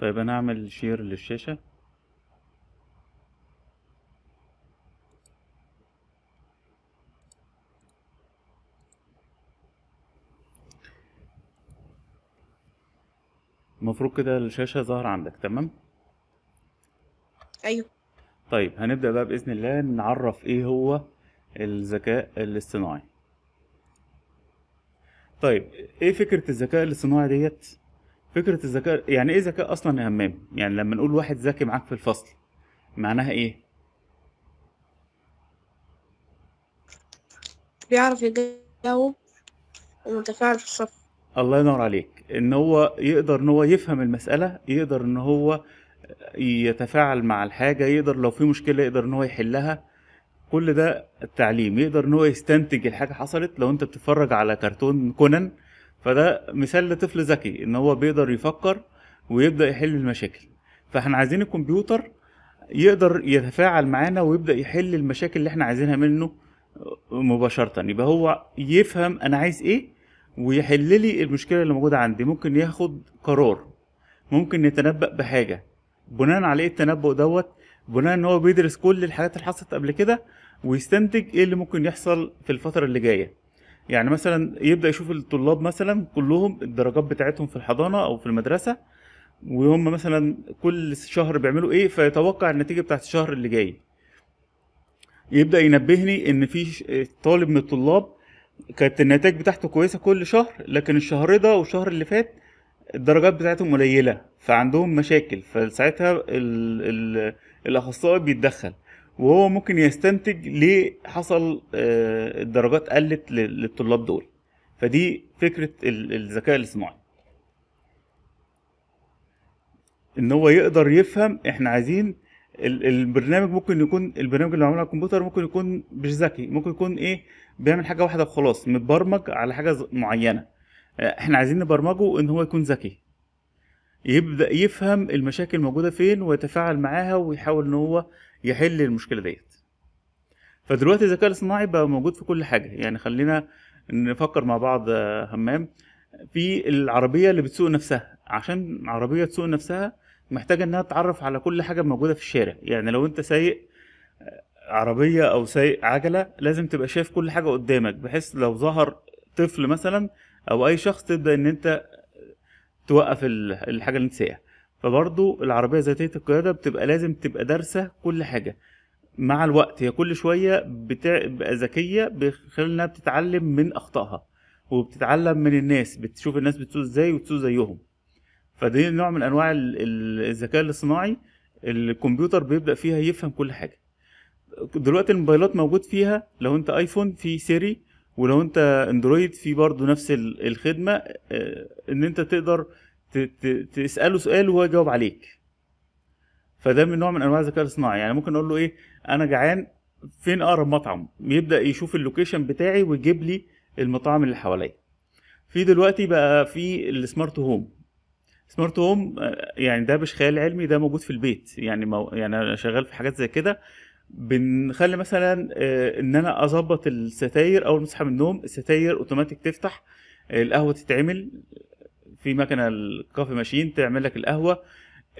طيب انا اعمل شير للشاشة المفروض كده الشاشة ظهر عندك تمام ايوه طيب هنبدأ بقى بإذن الله نعرف ايه هو الذكاء الاصطناعي طيب ايه فكرة الذكاء الاصطناعي ديت فكره الذكاء يعني ايه ذكاء اصلا يا همام يعني لما نقول واحد ذكي معاك في الفصل معناها ايه بيعرف يجاوب ومتفاعل في الصف الله ينور عليك ان هو يقدر ان هو يفهم المساله يقدر ان هو يتفاعل مع الحاجه يقدر لو في مشكله يقدر ان هو يحلها كل ده التعليم يقدر ان هو يستنتج الحاجه حصلت لو انت بتتفرج على كرتون كونان فده مثال لطفل ذكي ان هو بيقدر يفكر ويبدا يحل المشاكل فاحنا عايزين الكمبيوتر يقدر يتفاعل معانا ويبدا يحل المشاكل اللي احنا عايزينها منه مباشره يبقى هو يفهم انا عايز ايه ويحل لي المشكله اللي موجوده عندي ممكن ياخد قرار ممكن يتنبأ بحاجه بناء على ايه التنبؤ دوت بناء ان هو بيدرس كل الحاجات اللي حصلت قبل كده ويستنتج ايه اللي ممكن يحصل في الفتره اللي جايه يعني مثلا يبدا يشوف الطلاب مثلا كلهم الدرجات بتاعتهم في الحضانه او في المدرسه وهم مثلا كل شهر بيعملوا ايه فيتوقع النتيجه بتاعت الشهر اللي جاي يبدا ينبهني ان في طالب من الطلاب كانت النتائج بتاعته كويسه كل شهر لكن الشهر ده والشهر اللي فات الدرجات بتاعتهم قليله فعندهم مشاكل فساعتها الاخصائي بيتدخل وهو ممكن يستنتج ليه حصل آه، الدرجات قلت للطلاب دول فدي فكرة الذكاء الاصطناعي ان هو يقدر يفهم احنا عايزين البرنامج ممكن يكون البرنامج اللي معمول على الكمبيوتر ممكن يكون مش ذكي ممكن يكون ايه بيعمل حاجه واحده وخلاص متبرمج على حاجه معينه آه، احنا عايزين نبرمجه ان هو يكون ذكي يبدا يفهم المشاكل موجوده فين ويتفاعل معاها ويحاول ان هو يحل المشكله ديت فدلوقتي الذكاء الاصطناعي بقى موجود في كل حاجه يعني خلينا نفكر مع بعض آه، همام في العربيه اللي بتسوق نفسها عشان عربيه تسوق نفسها محتاجه انها تتعرف على كل حاجه موجوده في الشارع يعني لو انت سايق آه، عربيه او سايق عجله لازم تبقى شايف كل حاجه قدامك بحيث لو ظهر طفل مثلا او اي شخص تبدا ان انت توقف الحاجه اللي انت سايقها فبرضه العربية ذاتية القيادة بتبقى لازم تبقى دارسة كل حاجة مع الوقت هي كل شوية بتبقى ذكية بخلال انها بتتعلم من اخطائها وبتتعلم من الناس بتشوف الناس بتسوق ازاي وتسوق زيهم فده نوع من انواع الذكاء الاصطناعي الكمبيوتر بيبدأ فيها يفهم كل حاجة دلوقتي الموبايلات موجود فيها لو انت ايفون في سيري ولو انت اندرويد في برضه نفس الخدمة آه، ان انت تقدر تساله سؤال وهو يجاوب عليك فده من نوع من انواع الذكاء الاصطناعي يعني ممكن اقول له ايه انا جعان فين اقرب مطعم يبدا يشوف اللوكيشن بتاعي ويجيب لي المطاعم اللي حواليا في دلوقتي بقى في السمارت هوم سمارت هوم يعني ده مش خيال علمي ده موجود في البيت يعني مو يعني انا شغال في حاجات زي كده بنخلي مثلا آه، ان انا اظبط الستاير اول ما اصحى من النوم الستاير اوتوماتيك تفتح القهوه تتعمل في مكنه الكافي ماشين تعمل لك القهوه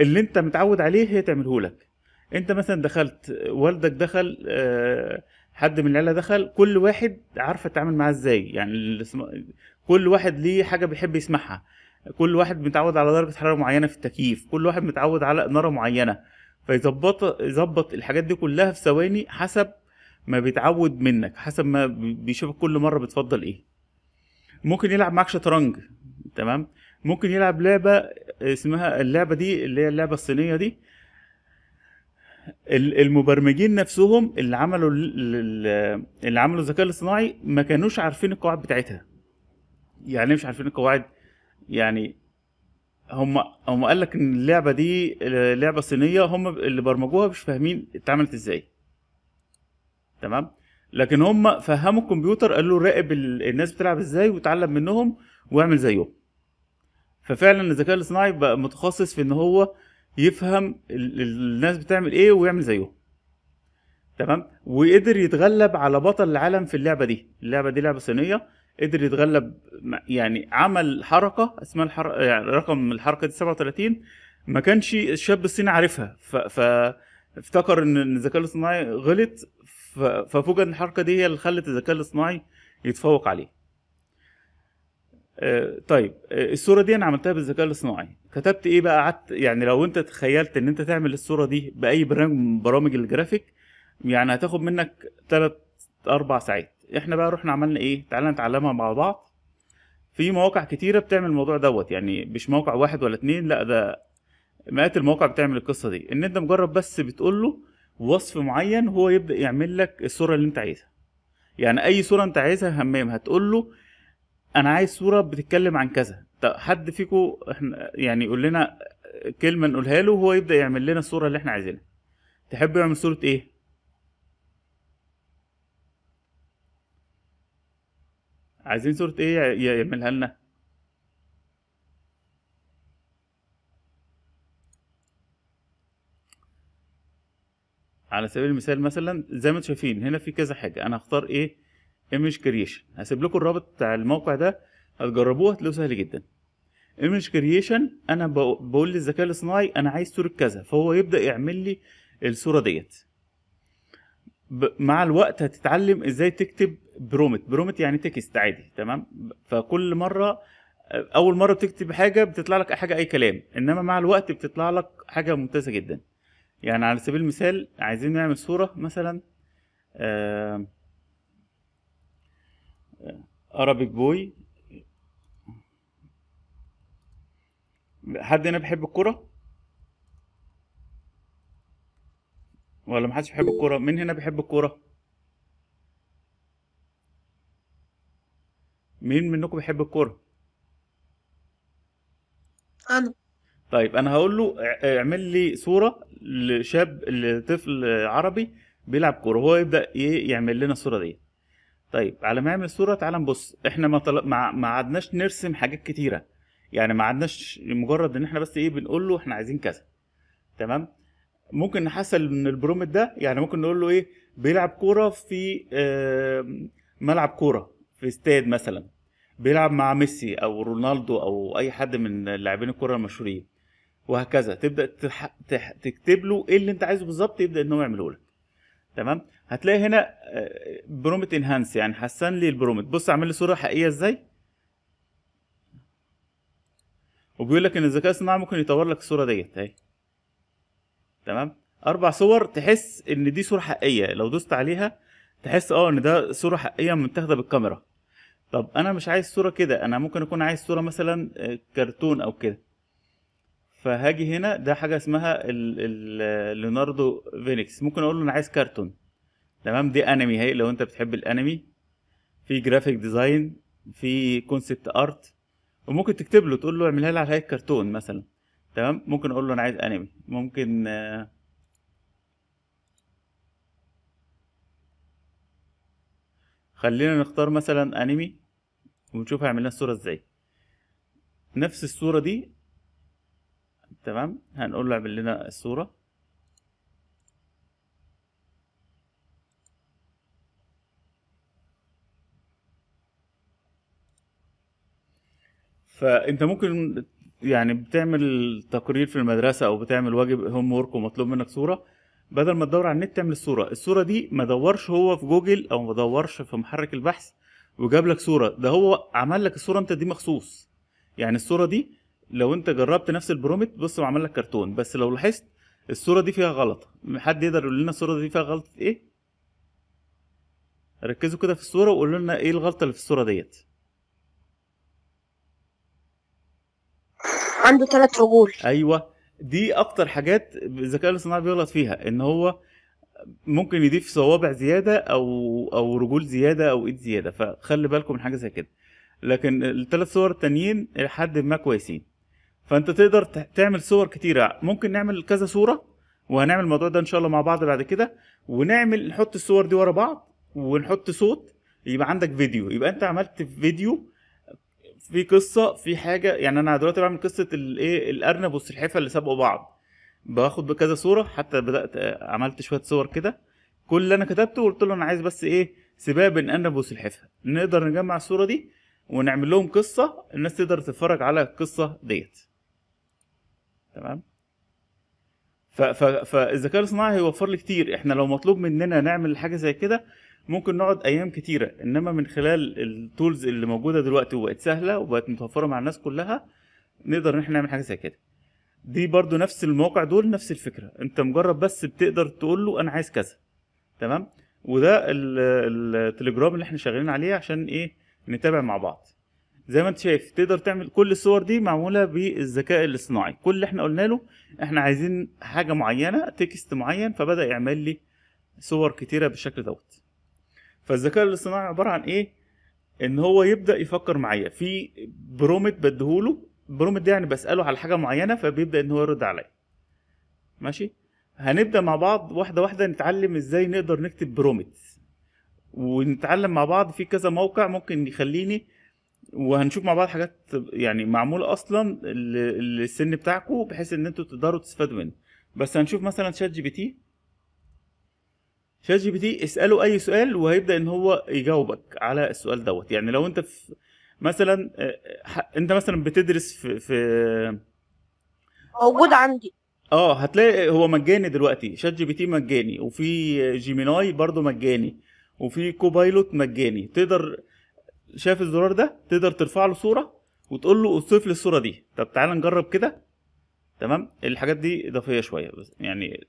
اللي انت متعود عليه هي تعمله لك انت مثلا دخلت والدك دخل آه، حد من العيله دخل كل واحد عارفه تتعامل معاه ازاي يعني كل واحد ليه حاجه بيحب يسمعها كل واحد متعود على درجه حراره معينه في التكييف كل واحد متعود على اناره معينه فيظبط يظبط الحاجات دي كلها في ثواني حسب ما بيتعود منك حسب ما بيشوفك كل مره بتفضل ايه ممكن يلعب معاك شطرنج تمام ممكن يلعب لعبه اسمها اللعبه دي اللي هي اللعبه الصينيه دي المبرمجين نفسهم اللي عملوا اللي عملوا الذكاء الاصطناعي ما كانوش عارفين القواعد بتاعتها يعني مش عارفين القواعد يعني هم هم قال لك ان اللعبه دي لعبه صينيه هم اللي برمجوها مش فاهمين اتعملت ازاي تمام لكن هم فهموا الكمبيوتر قالوا راقب الناس بتلعب ازاي وتعلم منهم واعمل زيهم ففعلا الذكاء الاصطناعي بقى متخصص في ان هو يفهم الناس بتعمل ايه ويعمل زيهم تمام وقدر يتغلب على بطل العالم في اللعبه دي اللعبه دي لعبه صينيه قدر يتغلب يعني عمل حركه اسمها الحر... يعني رقم الحركه دي 37 ما كانش الشاب الصيني عارفها ف... ف... افتكر ان الذكاء الاصطناعي غلط ف... ففوجئ ان الحركه دي هي اللي خلت الذكاء الاصطناعي يتفوق عليه آه، طيب آه، الصوره دي انا عملتها بالذكاء الاصطناعي كتبت ايه بقى قعدت يعني لو انت تخيلت ان انت تعمل الصوره دي باي برنامج من برامج الجرافيك يعني هتاخد منك 3 أربع ساعات احنا بقى رحنا عملنا ايه تعالى نتعلمها مع بعض في مواقع كتيره بتعمل الموضوع دوت يعني مش موقع واحد ولا اتنين لا ده مئات المواقع بتعمل القصه دي ان انت مجرد بس بتقول له وصف معين هو يبدا يعمل لك الصوره اللي انت عايزها يعني اي صوره انت عايزها همام هتقول له انا عايز صوره بتتكلم عن كذا طب حد فيكم احنا يعني يقول لنا كلمه نقولها له وهو يبدا يعمل لنا الصوره اللي احنا عايزينها تحب يعمل صوره ايه عايزين صوره ايه يعملها لنا على سبيل المثال مثلا زي ما انتم شايفين هنا في كذا حاجه انا هختار ايه ايمج كرييشن هسيب لكم الرابط بتاع الموقع ده هتجربوه هتلاقوه سهل جدا ايمج كرييشن انا بقول للذكاء الاصطناعي انا عايز صوره كذا فهو يبدا يعمل لي الصوره ديت مع الوقت هتتعلم ازاي تكتب برومت برومت يعني تكست عادي تمام فكل مره اول مره بتكتب حاجه بتطلع لك حاجه اي كلام انما مع الوقت بتطلع لك حاجه ممتازه جدا يعني على سبيل المثال عايزين نعمل صوره مثلا آه ارابيك بوي حد هنا بيحب الكرة ولا محدش بيحب الكرة مين هنا بيحب الكرة مين منكم بيحب الكرة انا طيب انا هقول له اعمل لي صوره لشاب لطفل عربي بيلعب كوره هو يبدا يعمل لنا الصوره دي طيب على ما يعمل صوره تعال نبص احنا ما طل... ما, ما عدناش نرسم حاجات كتيره يعني ما عدناش مجرد ان احنا بس ايه بنقول له احنا عايزين كذا تمام ممكن نحصل من البرومت ده يعني ممكن نقول له ايه بيلعب كوره في آه ملعب كوره في استاد مثلا بيلعب مع ميسي او رونالدو او اي حد من لاعبين الكوره المشهورين وهكذا تبدا تح... تح... تكتب له ايه اللي انت عايزه بالظبط يبدا ان هو يعمله لك تمام هتلاقي هنا آه، برومت انهانس يعني حسن لي البرومت بص اعمل لي صوره حقيقيه ازاي وبيقول لك ان الذكاء الصناعي ممكن يطور لك الصوره ديت اهي تمام اربع صور تحس ان دي صوره حقيقيه لو دوست عليها تحس اه ان ده صوره حقيقيه متاخده بالكاميرا طب انا مش عايز صوره كده انا ممكن اكون عايز صوره مثلا آه، كرتون او كده فهاجي هنا ده حاجه اسمها ليوناردو فينيكس ممكن اقول له انا عايز كرتون تمام دي انمي هي لو انت بتحب الانمي في جرافيك ديزاين في كونسبت ارت وممكن تكتب له تقول له اعملها لي على هيئه كرتون مثلا تمام ممكن اقول له انا عايز انمي ممكن خلينا نختار مثلا انمي ونشوف هيعمل لنا الصوره ازاي نفس الصوره دي تمام هنقول له اعمل لنا الصورة فانت ممكن يعني بتعمل تقرير في المدرسة او بتعمل واجب هوم وورك ومطلوب منك صورة بدل ما تدور على النت تعمل الصورة الصورة دي ما دورش هو في جوجل او ما دورش في محرك البحث وجاب لك صورة ده هو عمل لك الصورة انت دي مخصوص يعني الصورة دي لو انت جربت نفس البرومت بص هو عمل لك كرتون بس لو لاحظت الصوره دي فيها غلط حد يقدر يقول لنا الصوره دي فيها غلط ايه ركزوا كده في الصوره وقولوا لنا ايه الغلطه اللي في الصوره ديت عنده ثلاث رجول ايوه دي اكتر حاجات الذكاء الاصطناعي بيغلط فيها ان هو ممكن يضيف صوابع زياده او او رجول زياده او ايد زياده فخلي بالكم من حاجه زي كده لكن الثلاث صور التانيين لحد ما كويسين فانت تقدر تعمل صور كتيره ممكن نعمل كذا صوره وهنعمل الموضوع ده ان شاء الله مع بعض بعد كده ونعمل نحط الصور دي ورا بعض ونحط صوت يبقى عندك فيديو يبقى انت عملت فيديو في قصه في حاجه يعني انا دلوقتي بعمل قصه الايه الارنب والسلحفه اللي سابقوا بعض باخد بكذا صوره حتى بدات آه، عملت شويه صور كده كل اللي انا كتبته قلت له انا عايز بس ايه سباق بين ارنب وسلحفه نقدر نجمع الصوره دي ونعمل لهم قصه الناس تقدر تتفرج على القصه ديت تمام فالذكاء الاصطناعي هيوفر لي كتير احنا لو مطلوب مننا نعمل حاجه زي كده ممكن نقعد ايام كتيره انما من خلال التولز اللي موجوده دلوقتي وبقت سهله وبقت متوفره مع الناس كلها نقدر ان احنا نعمل حاجه زي كده دي برضو نفس الموقع دول نفس الفكره انت مجرد بس بتقدر تقول له انا عايز كذا تمام وده التليجرام اللي احنا شغالين عليه عشان ايه نتابع مع بعض زي ما انت شايف تقدر تعمل كل الصور دي معموله بالذكاء الاصطناعي كل اللي احنا قلنا له احنا عايزين حاجه معينه تكست معين فبدا يعمل لي صور كتيره بالشكل دوت فالذكاء الاصطناعي عباره عن ايه ان هو يبدا يفكر معايا في برومت بديهوله برومت دي يعني بساله على حاجه معينه فبيبدا ان هو يرد عليا ماشي هنبدا مع بعض واحده واحده نتعلم ازاي نقدر نكتب برومت ونتعلم مع بعض في كذا موقع ممكن يخليني وهنشوف مع بعض حاجات يعني معموله اصلا للسن بتاعكم بحيث ان انتوا تقدروا تستفادوا منه بس هنشوف مثلا شات جي بي تي شات جي بي تي اساله اي سؤال وهيبدا ان هو يجاوبك على السؤال دوت يعني لو انت في مثلا انت مثلا بتدرس في في موجود عندي اه هتلاقي هو مجاني دلوقتي شات جي بي تي مجاني وفي جيميناي برضو مجاني وفي كوبايلوت مجاني تقدر شايف الزرار ده تقدر ترفع له صوره وتقول له اضيف لي الصوره دي طب تعالى نجرب كده تمام الحاجات دي اضافيه شويه بس يعني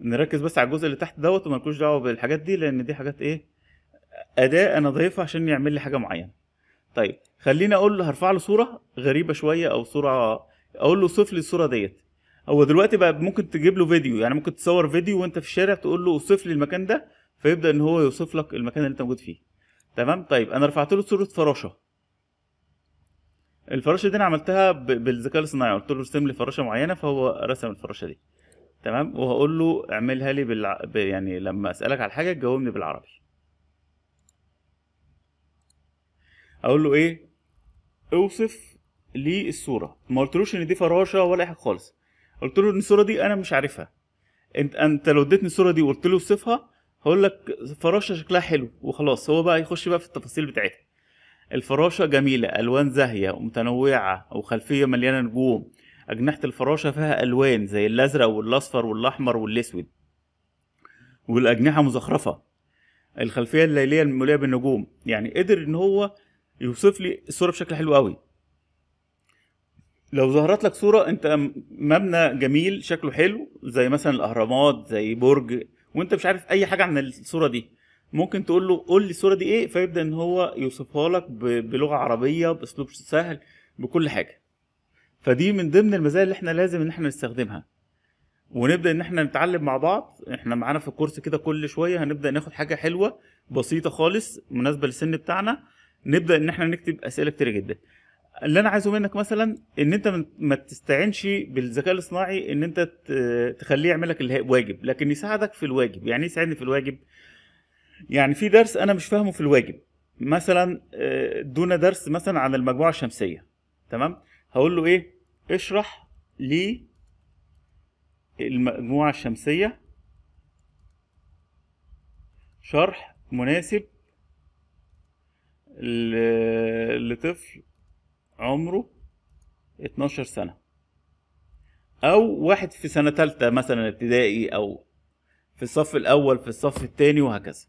نركز بس على الجزء اللي تحت دوت ومالكوش دعوه بالحاجات دي لان دي حاجات ايه اداه انا ضايفها عشان يعمل لي حاجه معينه طيب خليني اقول له هرفع له صوره غريبه شويه او صوره اقول له صف لي الصوره ديت هو دلوقتي بقى ممكن تجيب له فيديو يعني ممكن تصور فيديو وانت في الشارع تقول له اوصف لي المكان ده فيبدا ان هو يوصف لك المكان اللي انت موجود فيه تمام طيب انا رفعت له صوره فراشه الفراشه دي انا عملتها بالذكاء الاصطناعي قلت له ارسم لي فراشه معينه فهو رسم الفراشه دي تمام وهقول له اعملها لي بالع... يعني لما اسالك على حاجه تجاوبني بالعربي اقول له ايه اوصف لي الصوره ما قلتلوش ان دي فراشه ولا اي حاجه خالص قلت له ان الصوره دي انا مش عارفها انت انت لو اديتني الصوره دي وقلت له اوصفها هقول لك فراشه شكلها حلو وخلاص هو بقى يخش بقى في التفاصيل بتاعتها الفراشه جميله الوان زاهيه ومتنوعه وخلفيه مليانه نجوم اجنحه الفراشه فيها الوان زي الازرق والاصفر والاحمر والاسود والاجنحه مزخرفه الخلفيه الليليه المليئه بالنجوم يعني قدر ان هو يوصف لي الصوره بشكل حلو قوي لو ظهرت لك صوره انت مبنى جميل شكله حلو زي مثلا الاهرامات زي برج وانت مش عارف اي حاجه عن الصوره دي ممكن تقول له قول لي الصوره دي ايه فيبدا ان هو يوصفها لك بلغه عربيه باسلوب سهل بكل حاجه فدي من ضمن المزايا اللي احنا لازم ان احنا نستخدمها ونبدا ان احنا نتعلم مع بعض احنا معانا في الكورس كده كل شويه هنبدا ناخد حاجه حلوه بسيطه خالص مناسبه للسن بتاعنا نبدا ان احنا نكتب اسئله كتير جدا اللي انا عايزه منك مثلا ان انت ما تستعينش بالذكاء الاصطناعي ان انت تخليه يعمل لك الواجب لكن يساعدك في الواجب يعني إيه يساعدني في الواجب يعني في درس انا مش فاهمه في الواجب مثلا ادونا آه، درس مثلا عن المجموعه الشمسيه تمام هقول له ايه اشرح لي المجموعه الشمسيه شرح مناسب لطفل عمره 12 سنة أو واحد في سنة تالتة مثلا ابتدائي أو في الصف الأول في الصف التاني وهكذا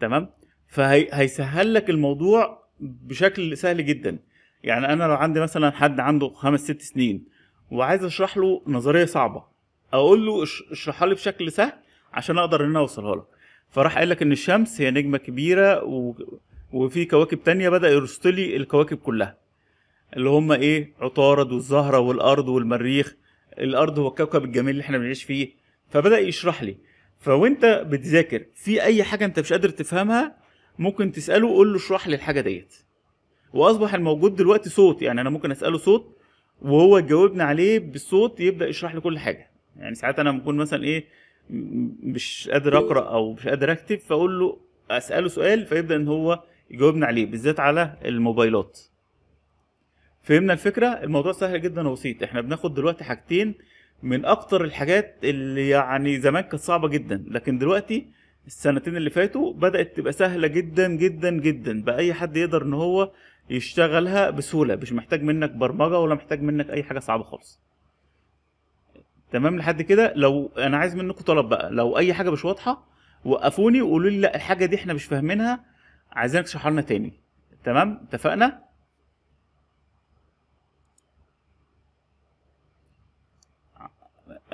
تمام فهيسهل لك الموضوع بشكل سهل جدا يعني أنا لو عندي مثلا حد عنده خمس ست سنين وعايز أشرح له نظرية صعبة أقول له اشرحها لي بشكل سهل عشان أقدر إن أنا أوصلها لك فراح قال لك إن الشمس هي نجمة كبيرة و... وفي كواكب تانية بدأ يرسطلي لي الكواكب كلها اللي هم ايه عطارد والزهره والارض والمريخ الارض هو الكوكب الجميل اللي احنا بنعيش فيه فبدا يشرح لي فوانت بتذاكر في اي حاجه انت مش قادر تفهمها ممكن تساله قول له اشرح لي الحاجه ديت واصبح الموجود دلوقتي صوت يعني انا ممكن اساله صوت وهو يجاوبني عليه بالصوت يبدا يشرح لي كل حاجه يعني ساعات انا بكون مثلا ايه مش قادر اقرا او مش قادر اكتب فاقول له اساله سؤال فيبدا ان هو يجاوبني عليه بالذات على الموبايلات فهمنا الفكره الموضوع سهل جدا وبسيط احنا بناخد دلوقتي حاجتين من اكتر الحاجات اللي يعني زمان كانت صعبه جدا لكن دلوقتي السنتين اللي فاتوا بدات تبقى سهله جدا جدا جدا بقى اي حد يقدر ان هو يشتغلها بسهوله مش محتاج منك برمجه ولا محتاج منك اي حاجه صعبه خالص تمام لحد كده لو انا عايز منكم طلب بقى لو اي حاجه مش واضحه وقفوني وقولوا لي لا الحاجه دي احنا مش فاهمينها عايزينك تشرحها لنا تاني تمام اتفقنا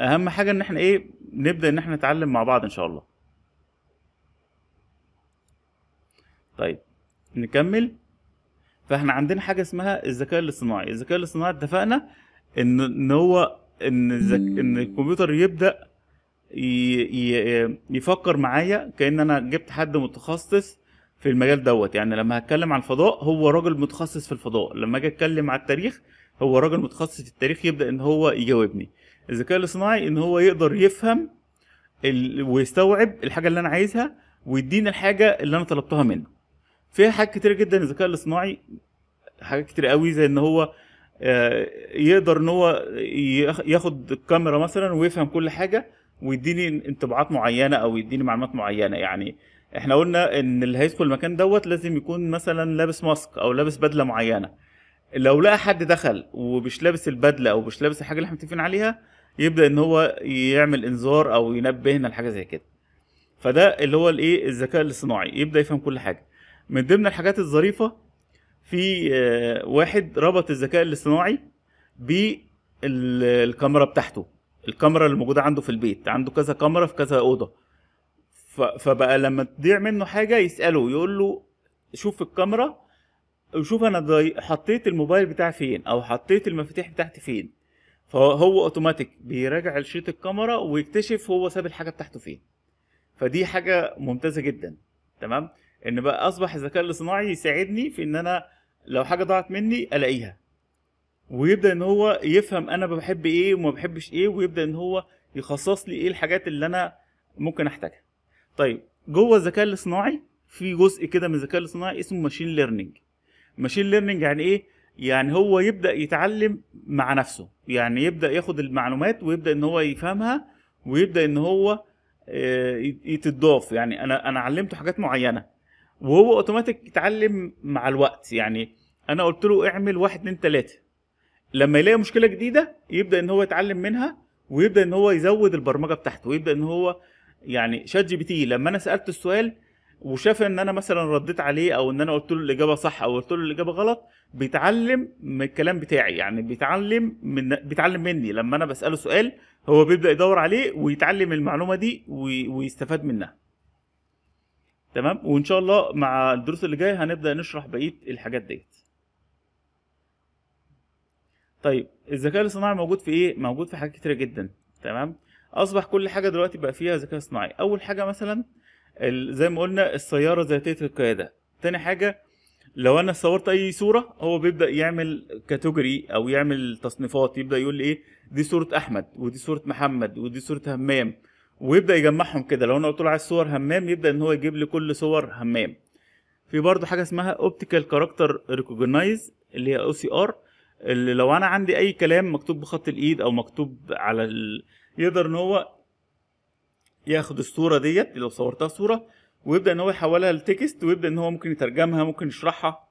اهم حاجه ان احنا ايه نبدا ان احنا نتعلم مع بعض ان شاء الله طيب نكمل فاحنا عندنا حاجه اسمها الذكاء الاصطناعي الذكاء الاصطناعي اتفقنا ان ان هو ان زك... ان الكمبيوتر يبدا ي... يفكر معايا كان انا جبت حد متخصص في المجال دوت يعني لما هتكلم عن الفضاء هو راجل متخصص في الفضاء لما اجي اتكلم على التاريخ هو راجل متخصص في التاريخ يبدا ان هو يجاوبني الذكاء الاصطناعي ان هو يقدر يفهم ال... ويستوعب الحاجه اللي انا عايزها ويديني الحاجه اللي انا طلبتها منه فيها حاجات كتير جدا الذكاء الاصطناعي حاجات كتير قوي زي ان هو آه، يقدر ان هو ياخد الكاميرا مثلا ويفهم كل حاجه ويديني انطباعات معينه او يديني معلومات معينه يعني احنا قلنا ان اللي هيدخل المكان دوت لازم يكون مثلا لابس ماسك او لابس بدله معينه لو لقى حد دخل ومش لابس البدله او مش لابس الحاجه اللي احنا متفقين عليها يبدا ان هو يعمل انذار او ينبهنا لحاجه زي كده فده اللي هو الايه الذكاء الاصطناعي يبدا يفهم كل حاجه من ضمن الحاجات الظريفه في آه، واحد ربط الذكاء الاصطناعي بالكاميرا بتاعته الكاميرا اللي موجوده عنده في البيت عنده كذا كاميرا في كذا اوضه فبقى لما تضيع منه حاجه يساله يقول له شوف الكاميرا وشوف انا حطيت الموبايل بتاعي فين او حطيت المفاتيح بتاعتي فين فهو اوتوماتيك بيراجع الشريط الكاميرا ويكتشف هو ساب الحاجه بتاعته فين فدي حاجه ممتازه جدا تمام ان بقى اصبح الذكاء الاصطناعي يساعدني في ان انا لو حاجه ضاعت مني الاقيها ويبدا ان هو يفهم انا بحب ايه وما بحبش ايه ويبدا ان هو يخصص لي ايه الحاجات اللي انا ممكن احتاجها طيب جوه الذكاء الاصطناعي في جزء كده من الذكاء الاصطناعي اسمه ماشين ليرنينج ماشين ليرنينج يعني ايه يعني هو يبدا يتعلم مع نفسه يعني يبدا ياخد المعلومات ويبدا ان هو يفهمها ويبدا ان هو آه، تتضاف يعني انا انا علمته حاجات معينه وهو اوتوماتيك يتعلم مع الوقت يعني انا قلت له اعمل واحد اتنين تلاته لما يلاقي مشكله جديده يبدا ان هو يتعلم منها ويبدا ان هو يزود البرمجه بتاعته ويبدا ان هو يعني شات جي بي تي لما انا سالت السؤال وشاف ان انا مثلا رديت عليه او ان انا قلت له الاجابه صح او قلت له الاجابه غلط بيتعلم من الكلام بتاعي يعني بيتعلم من بيتعلم مني لما انا بساله سؤال هو بيبدا يدور عليه ويتعلم المعلومه دي ويستفاد منها تمام وان شاء الله مع الدروس اللي جايه هنبدا نشرح بقيه الحاجات ديت طيب الذكاء الاصطناعي موجود في ايه موجود في حاجات كتيره جدا تمام اصبح كل حاجه دلوقتي بقى فيها ذكاء اصطناعي اول حاجه مثلا زي ما قلنا السياره ذاتيه القياده تاني حاجه لو انا صورت اي صوره هو بيبدا يعمل كاتوجري او يعمل تصنيفات يبدا يقول لي ايه دي صوره احمد ودي صوره محمد ودي صوره همام ويبدا يجمعهم كده لو انا قلت له عايز صور همام يبدا ان هو يجيب لي كل صور همام في برضه حاجه اسمها اوبتيكال كاركتر ريكوجنايز اللي هي او سي ار اللي لو انا عندي اي كلام مكتوب بخط الايد او مكتوب على ال... يقدر ان هو ياخد الصوره ديت لو صورتها صوره ويبدا ان هو يحولها لتكست ويبدا ان هو ممكن يترجمها ممكن يشرحها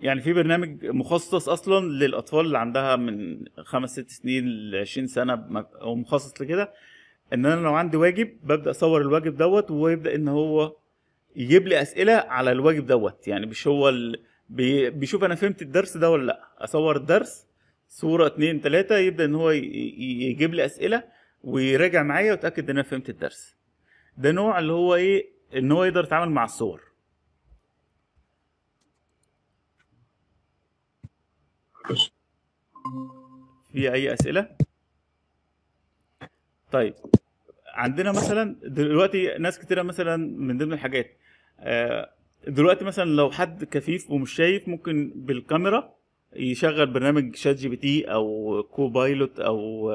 يعني في برنامج مخصص اصلا للاطفال اللي عندها من خمس ست سنين ل 20 سنه ومخصص مخصص لكده ان انا لو عندي واجب ببدا اصور الواجب دوت ويبدا ان هو يجيب لي اسئله على الواجب دوت يعني مش هو ال... بي... بيشوف انا فهمت الدرس ده ولا لا اصور الدرس صوره اتنين تلاته يبدا ان هو ي... يجيب لي اسئله ويراجع معايا واتاكد ان انا فهمت الدرس ده نوع اللي هو ايه ان هو يقدر يتعامل مع الصور في اي اسئله طيب عندنا مثلا دلوقتي ناس كتيره مثلا من ضمن الحاجات آه، دلوقتي مثلا لو حد كفيف ومش شايف ممكن بالكاميرا يشغل برنامج شات جي بي تي او كوبايلوت او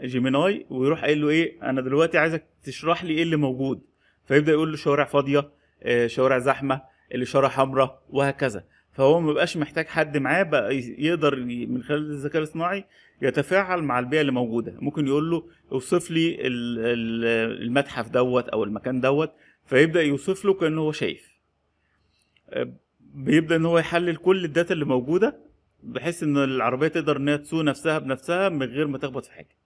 جيميناي ويروح قايل له ايه انا دلوقتي عايزك تشرح لي ايه اللي موجود فيبدا يقول له شوارع فاضيه آه، شوارع زحمه الاشاره حمراء وهكذا فهو ما بقاش محتاج حد معاه بقى يقدر من خلال الذكاء الاصطناعي يتفاعل مع البيئه اللي موجوده ممكن يقول له اوصف لي المتحف دوت او المكان دوت فيبدا يوصف له كانه هو شايف آه، بيبدا ان هو يحلل كل الداتا اللي موجوده بحيث ان العربيه تقدر انها تسوق نفسها بنفسها من غير ما تخبط في حاجه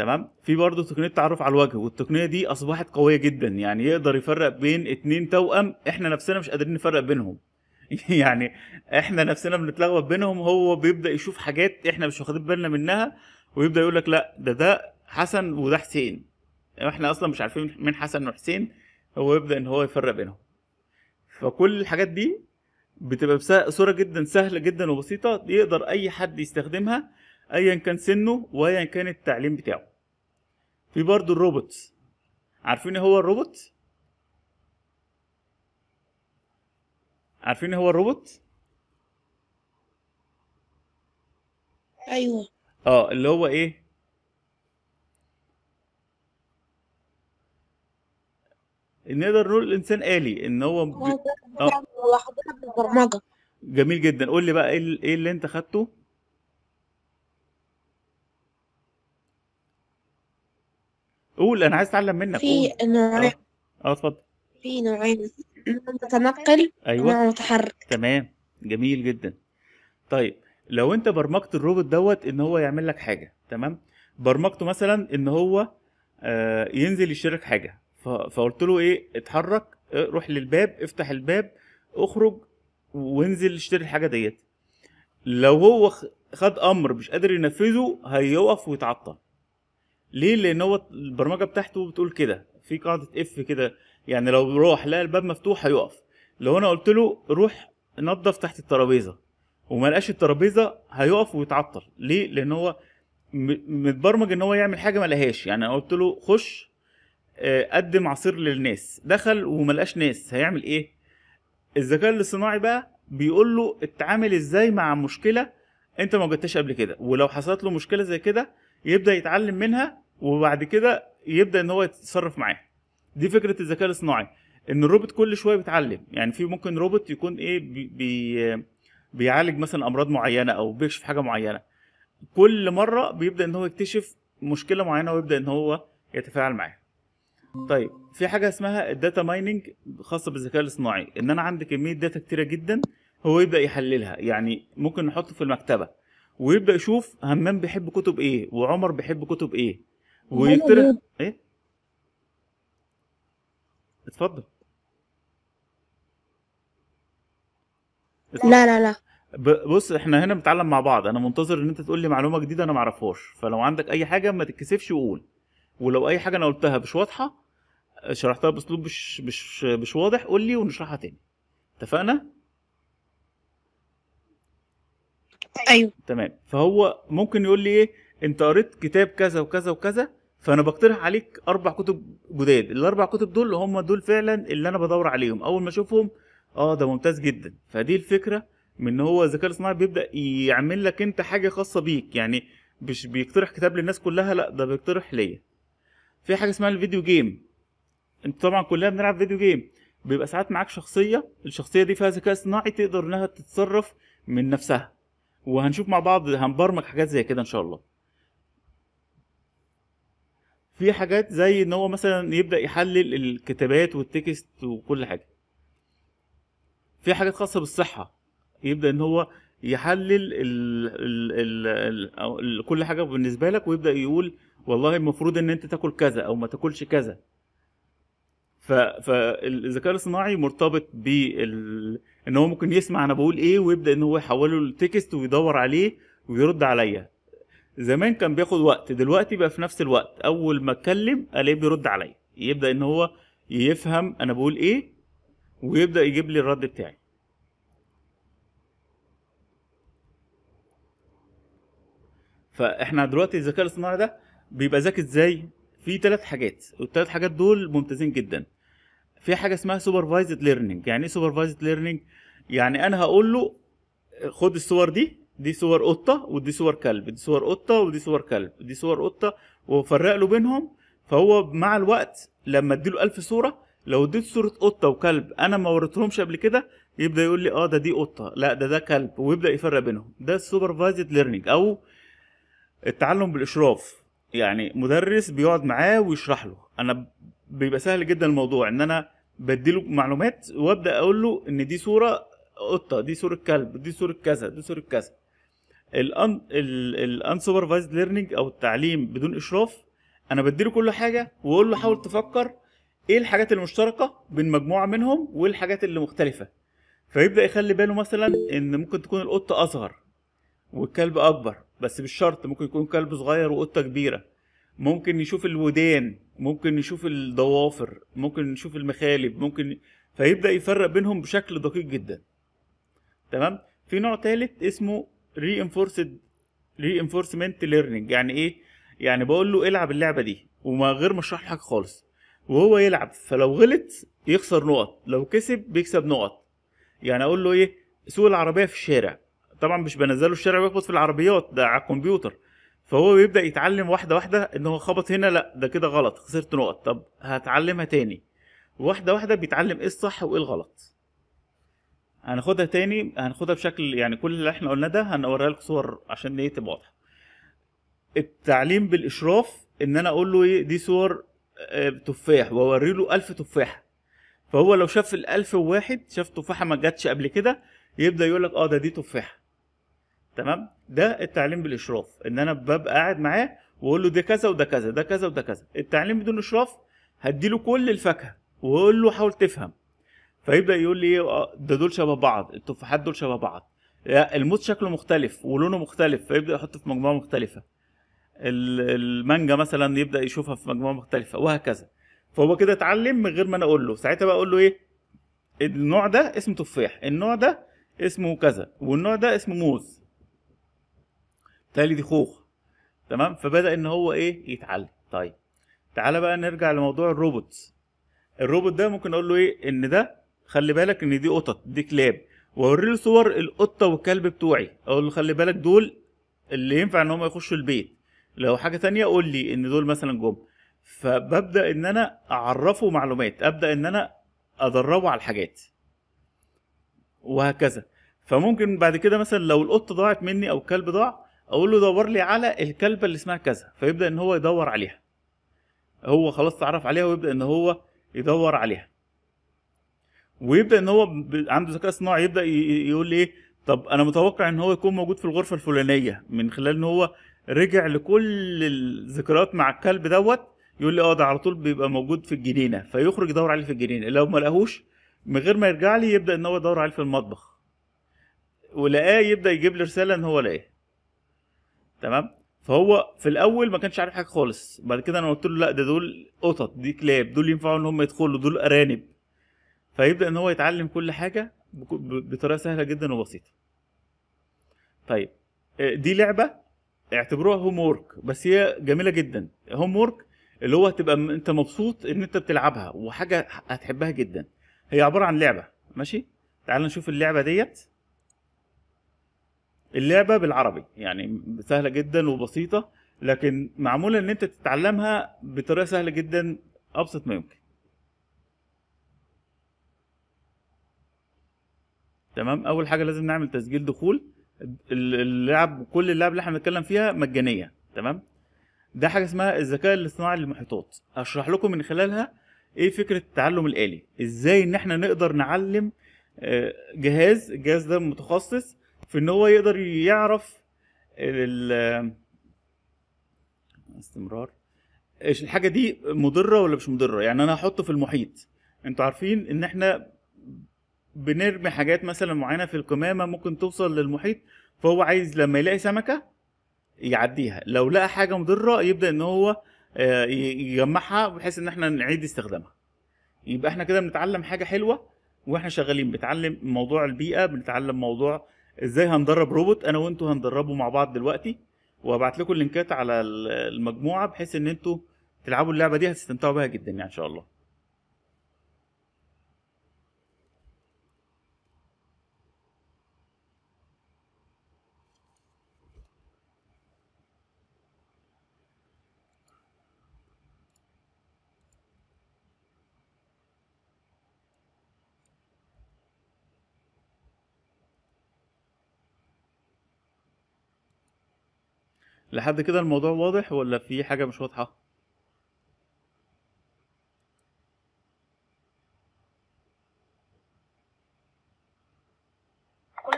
تمام في برضه تقنيه تعرف على الوجه والتقنيه دي اصبحت قويه جدا يعني يقدر يفرق بين اتنين توأم احنا نفسنا مش قادرين نفرق بينهم يعني احنا نفسنا بنتلخبط بينهم هو بيبدا يشوف حاجات احنا مش واخدين بالنا منها ويبدا يقول لك لا ده ده حسن وده حسين احنا اصلا مش عارفين مين حسن وحسين هو يبدا ان هو يفرق بينهم فكل الحاجات دي بتبقى بصوره جدا سهله جدا وبسيطه يقدر اي حد يستخدمها ايا كان سنه وايا كان التعليم بتاعه في برضه الروبوت عارفين إيه هو الروبوت عارفين إيه هو الروبوت ايوه اه اللي هو ايه نقدر نقول الانسان آلي ان هو ب... آه. جميل جدا قول لي بقى إيه, ايه اللي انت خدته قول انا عايز اتعلم منك في نوعين أه،, اه اتفضل في نوعين متنقل ايوه نوع متحرك تمام جميل جدا طيب لو انت برمجت الروبوت دوت ان هو يعمل لك حاجه تمام برمجته مثلا ان هو آه، ينزل يشترك حاجه فقلت له ايه اتحرك آه، روح للباب افتح الباب اخرج وانزل اشتري الحاجه ديت لو هو خد امر مش قادر ينفذه هيقف ويتعطل ليه لان هو البرمجه بتاعته بتقول كده في قاعده اف كده يعني لو راح لقى الباب مفتوح هيقف لو انا قلت له روح نظف تحت الترابيزه وما لقاش الترابيزه هيقف ويتعطل ليه لان هو متبرمج ان هو يعمل حاجه ما لهاش يعني انا قلت له خش آه، قدم عصير للناس دخل وما لقاش ناس هيعمل ايه الذكاء الاصطناعي بقى بيقول له اتعامل ازاي مع مشكله انت ما وجدتهاش قبل كده ولو حصلت له مشكله زي كده يبدا يتعلم منها وبعد كده يبدا ان هو يتصرف معاه دي فكره الذكاء الاصطناعي ان الروبوت كل شويه بيتعلم يعني في ممكن روبوت يكون ايه بي, بي بيعالج مثلا امراض معينه او بيكشف حاجه معينه كل مره بيبدا ان هو يكتشف مشكله معينه ويبدا ان هو يتفاعل معاها طيب في حاجه اسمها الداتا مايننج خاصه بالذكاء الاصطناعي ان انا عندي كميه داتا كتيره جدا هو يبدا يحللها يعني ممكن نحطه في المكتبه ويبدا يشوف همام بيحب كتب ايه وعمر بيحب كتب ايه ويقترح ايه اتفضل لا لا لا بص احنا هنا بنتعلم مع بعض انا منتظر ان انت تقول لي معلومه جديده انا ما اعرفهاش فلو عندك اي حاجه ما تتكسفش وقول ولو اي حاجه انا قلتها مش واضحه شرحتها باسلوب مش مش مش واضح قول لي ونشرحها تاني اتفقنا ايوه تمام فهو ممكن يقول لي ايه انت قريت كتاب كذا وكذا وكذا فانا بقترح عليك اربع كتب جداد الاربع كتب دول هم دول فعلا اللي انا بدور عليهم اول ما اشوفهم اه ده ممتاز جدا فدي الفكره من ان هو الذكاء الصناعي بيبدا يعمل لك انت حاجه خاصه بيك يعني مش بيقترح كتاب للناس كلها لا ده بيقترح ليا في حاجه اسمها الفيديو جيم انت طبعا كلنا بنلعب فيديو جيم بيبقى ساعات معاك شخصيه الشخصيه دي فيها ذكاء صناعي تقدر انها تتصرف من نفسها وهنشوف مع بعض هنبرمج حاجات زي كده ان شاء الله في حاجات زي ان هو مثلا يبدا يحلل الكتابات والتكست وكل حاجه في حاجات خاصه بالصحه يبدا ان هو يحلل ال الـ الـ الـ كل حاجه بالنسبه لك ويبدا يقول والله المفروض ان انت تاكل كذا او ما تاكلش كذا فالذكاء الاصطناعي مرتبط ب ان هو ممكن يسمع انا بقول ايه ويبدا ان هو يحوله لتكست ويدور عليه ويرد عليا زمان كان بياخد وقت دلوقتي بقى في نفس الوقت اول ما اتكلم الاقيه بيرد عليا يبدا ان هو يفهم انا بقول ايه ويبدا يجيب لي الرد بتاعي فاحنا دلوقتي الذكاء الاصطناعي ده بيبقى ذكي ازاي في ثلاث حاجات والثلاث حاجات دول ممتازين جدا في حاجه اسمها سوبرفايزد ليرنينج يعني ايه سوبرفايزد ليرنينج يعني انا هقول له خد الصور دي دي صور قطة ودي صور كلب دي صور قطة ودي صور كلب دي صور قطة وفرق له بينهم فهو مع الوقت لما اديله ألف صورة لو اديت صورة قطة وكلب أنا ما وريتهمش قبل كده يبدأ يقول لي اه ده دي قطة لا ده ده كلب ويبدأ يفرق بينهم ده السوبرفايزد ليرنينج أو التعلم بالإشراف يعني مدرس بيقعد معاه ويشرح له أنا بيبقى سهل جدا الموضوع إن أنا بديله معلومات وابدا اقول له ان دي صوره قطه دي صوره كلب دي صوره كذا دي صوره كذا الان سوبرفايزد ليرنينج او التعليم بدون اشراف انا بديله كل حاجه واقول له حاول تفكر ايه الحاجات المشتركه بين مجموعه منهم وايه الحاجات اللي مختلفه فيبدا يخلي باله مثلا ان ممكن تكون القطه اصغر والكلب اكبر بس بالشرط ممكن يكون كلب صغير وقطه كبيره ممكن يشوف الودان ممكن يشوف الضوافر ممكن يشوف المخالب ممكن فيبدا يفرق بينهم بشكل دقيق جدا تمام في نوع ثالث اسمه reinforced reinforcement learning يعني ايه يعني بقول له العب اللعبه دي وما غير ما اشرح حاجه خالص وهو يلعب فلو غلط يخسر نقط لو كسب بيكسب نقط يعني اقول له ايه سوق العربيه في الشارع طبعا مش بنزله الشارع ويخبط في العربيات ده على الكمبيوتر فهو بيبدا يتعلم واحده واحده ان هو خبط هنا لا ده كده غلط خسرت نقط طب هتعلمها تاني واحده واحده بيتعلم ايه الصح وايه الغلط هناخدها تاني هناخدها بشكل يعني كل اللي احنا قلناه ده هنوريها لك صور عشان ايه تبقى واضحه التعليم بالاشراف ان انا اقول له ايه دي صور آه، تفاح واوري له 1000 تفاحه فهو لو شاف الألف وواحد شاف تفاحه ما جاتش قبل كده يبدا يقول لك اه ده دي تفاحه تمام ده التعليم بالاشراف ان انا ببقى قاعد معاه واقول له ده كذا وده كذا ده كذا وده كذا التعليم بدون اشراف هديله كل الفاكهه واقول له حاول تفهم فيبدا يقول لي ايه آه، ده دول شبه بعض التفاحات دول شبه بعض الموز شكله مختلف ولونه مختلف فيبدا يحطه في مجموعه مختلفه المانجا مثلا يبدا يشوفها في مجموعه مختلفه وهكذا فهو كده اتعلم من غير ما انا اقول له ساعتها بقى اقول له ايه النوع ده اسمه تفاح النوع ده اسمه كذا والنوع ده اسمه موز تالي دي خوخ تمام فبدا ان هو ايه يتعلم طيب تعالى بقى نرجع لموضوع الروبوت الروبوت ده ممكن اقول له ايه ان ده خلي بالك ان دي قطط دي كلاب واوري له صور القطه والكلب بتوعي اقول له خلي بالك دول اللي ينفع ان هم يخشوا البيت لو حاجه تانية قول لي ان دول مثلا جم فببدا ان انا اعرفه معلومات ابدا ان انا ادربه على الحاجات وهكذا فممكن بعد كده مثلا لو القطه ضاعت مني او الكلب ضاع اقول له دور لي على الكلبه اللي اسمها كذا فيبدا ان هو يدور عليها هو خلاص اتعرف عليها ويبدا ان هو يدور عليها ويبدا ان هو عنده ذكاء اصطناعي يبدا يقول لي ايه طب انا متوقع ان هو يكون موجود في الغرفه الفلانيه من خلال ان هو رجع لكل الذكريات مع الكلب دوت يقول لي اه ده على طول بيبقى موجود في الجنينه فيخرج يدور عليه في الجنينه لو ما لقاهوش من غير ما يرجع لي يبدا ان هو يدور عليه في المطبخ ولقاه يبدا يجيب لي رساله ان هو لقاه تمام فهو في الاول ما كانش عارف حاجه خالص بعد كده انا قلت له لا ده دول قطط دي كلاب دول ينفعوا ان هم يدخلوا دول ارانب فيبدا ان هو يتعلم كل حاجه بطريقه سهله جدا وبسيطه طيب آه، دي لعبه اعتبروها هوم وورك بس هي جميله جدا هوم وورك اللي هو تبقى انت مبسوط ان انت بتلعبها وحاجه هتحبها جدا هي عباره عن لعبه ماشي تعال نشوف اللعبه ديت اللعبه بالعربي يعني سهله جدا وبسيطه لكن معموله ان انت تتعلمها بطريقه سهله جدا ابسط ما يمكن تمام اول حاجه لازم نعمل تسجيل دخول اللعب كل اللعب اللي احنا بنتكلم فيها مجانيه تمام ده حاجه اسمها الذكاء الاصطناعي للمحيطات هشرح لكم من خلالها ايه فكره التعلم الالي ازاي ان احنا نقدر نعلم آه، جهاز الجهاز ده متخصص في ان هو يقدر يعرف ال استمرار الحاجه دي مضره ولا مش مضره يعني انا هحطه في المحيط انتوا عارفين ان احنا بنرمي حاجات مثلا معينه في القمامه ممكن توصل للمحيط فهو عايز لما يلاقي سمكه يعديها لو لقى حاجه مضره يبدا ان هو آه، يجمعها بحيث ان احنا نعيد استخدامها يبقى احنا كده بنتعلم حاجه حلوه واحنا شغالين بنتعلم موضوع البيئه بنتعلم موضوع ازاي هندرب روبوت انا وانتوا هندربه مع بعض دلوقتي وابعت لكم اللينكات على المجموعه بحيث ان انتوا تلعبوا اللعبه دي هتستمتعوا بيها جدا يعني ان شاء الله لحد كده الموضوع واضح ولا في حاجة مش واضحة؟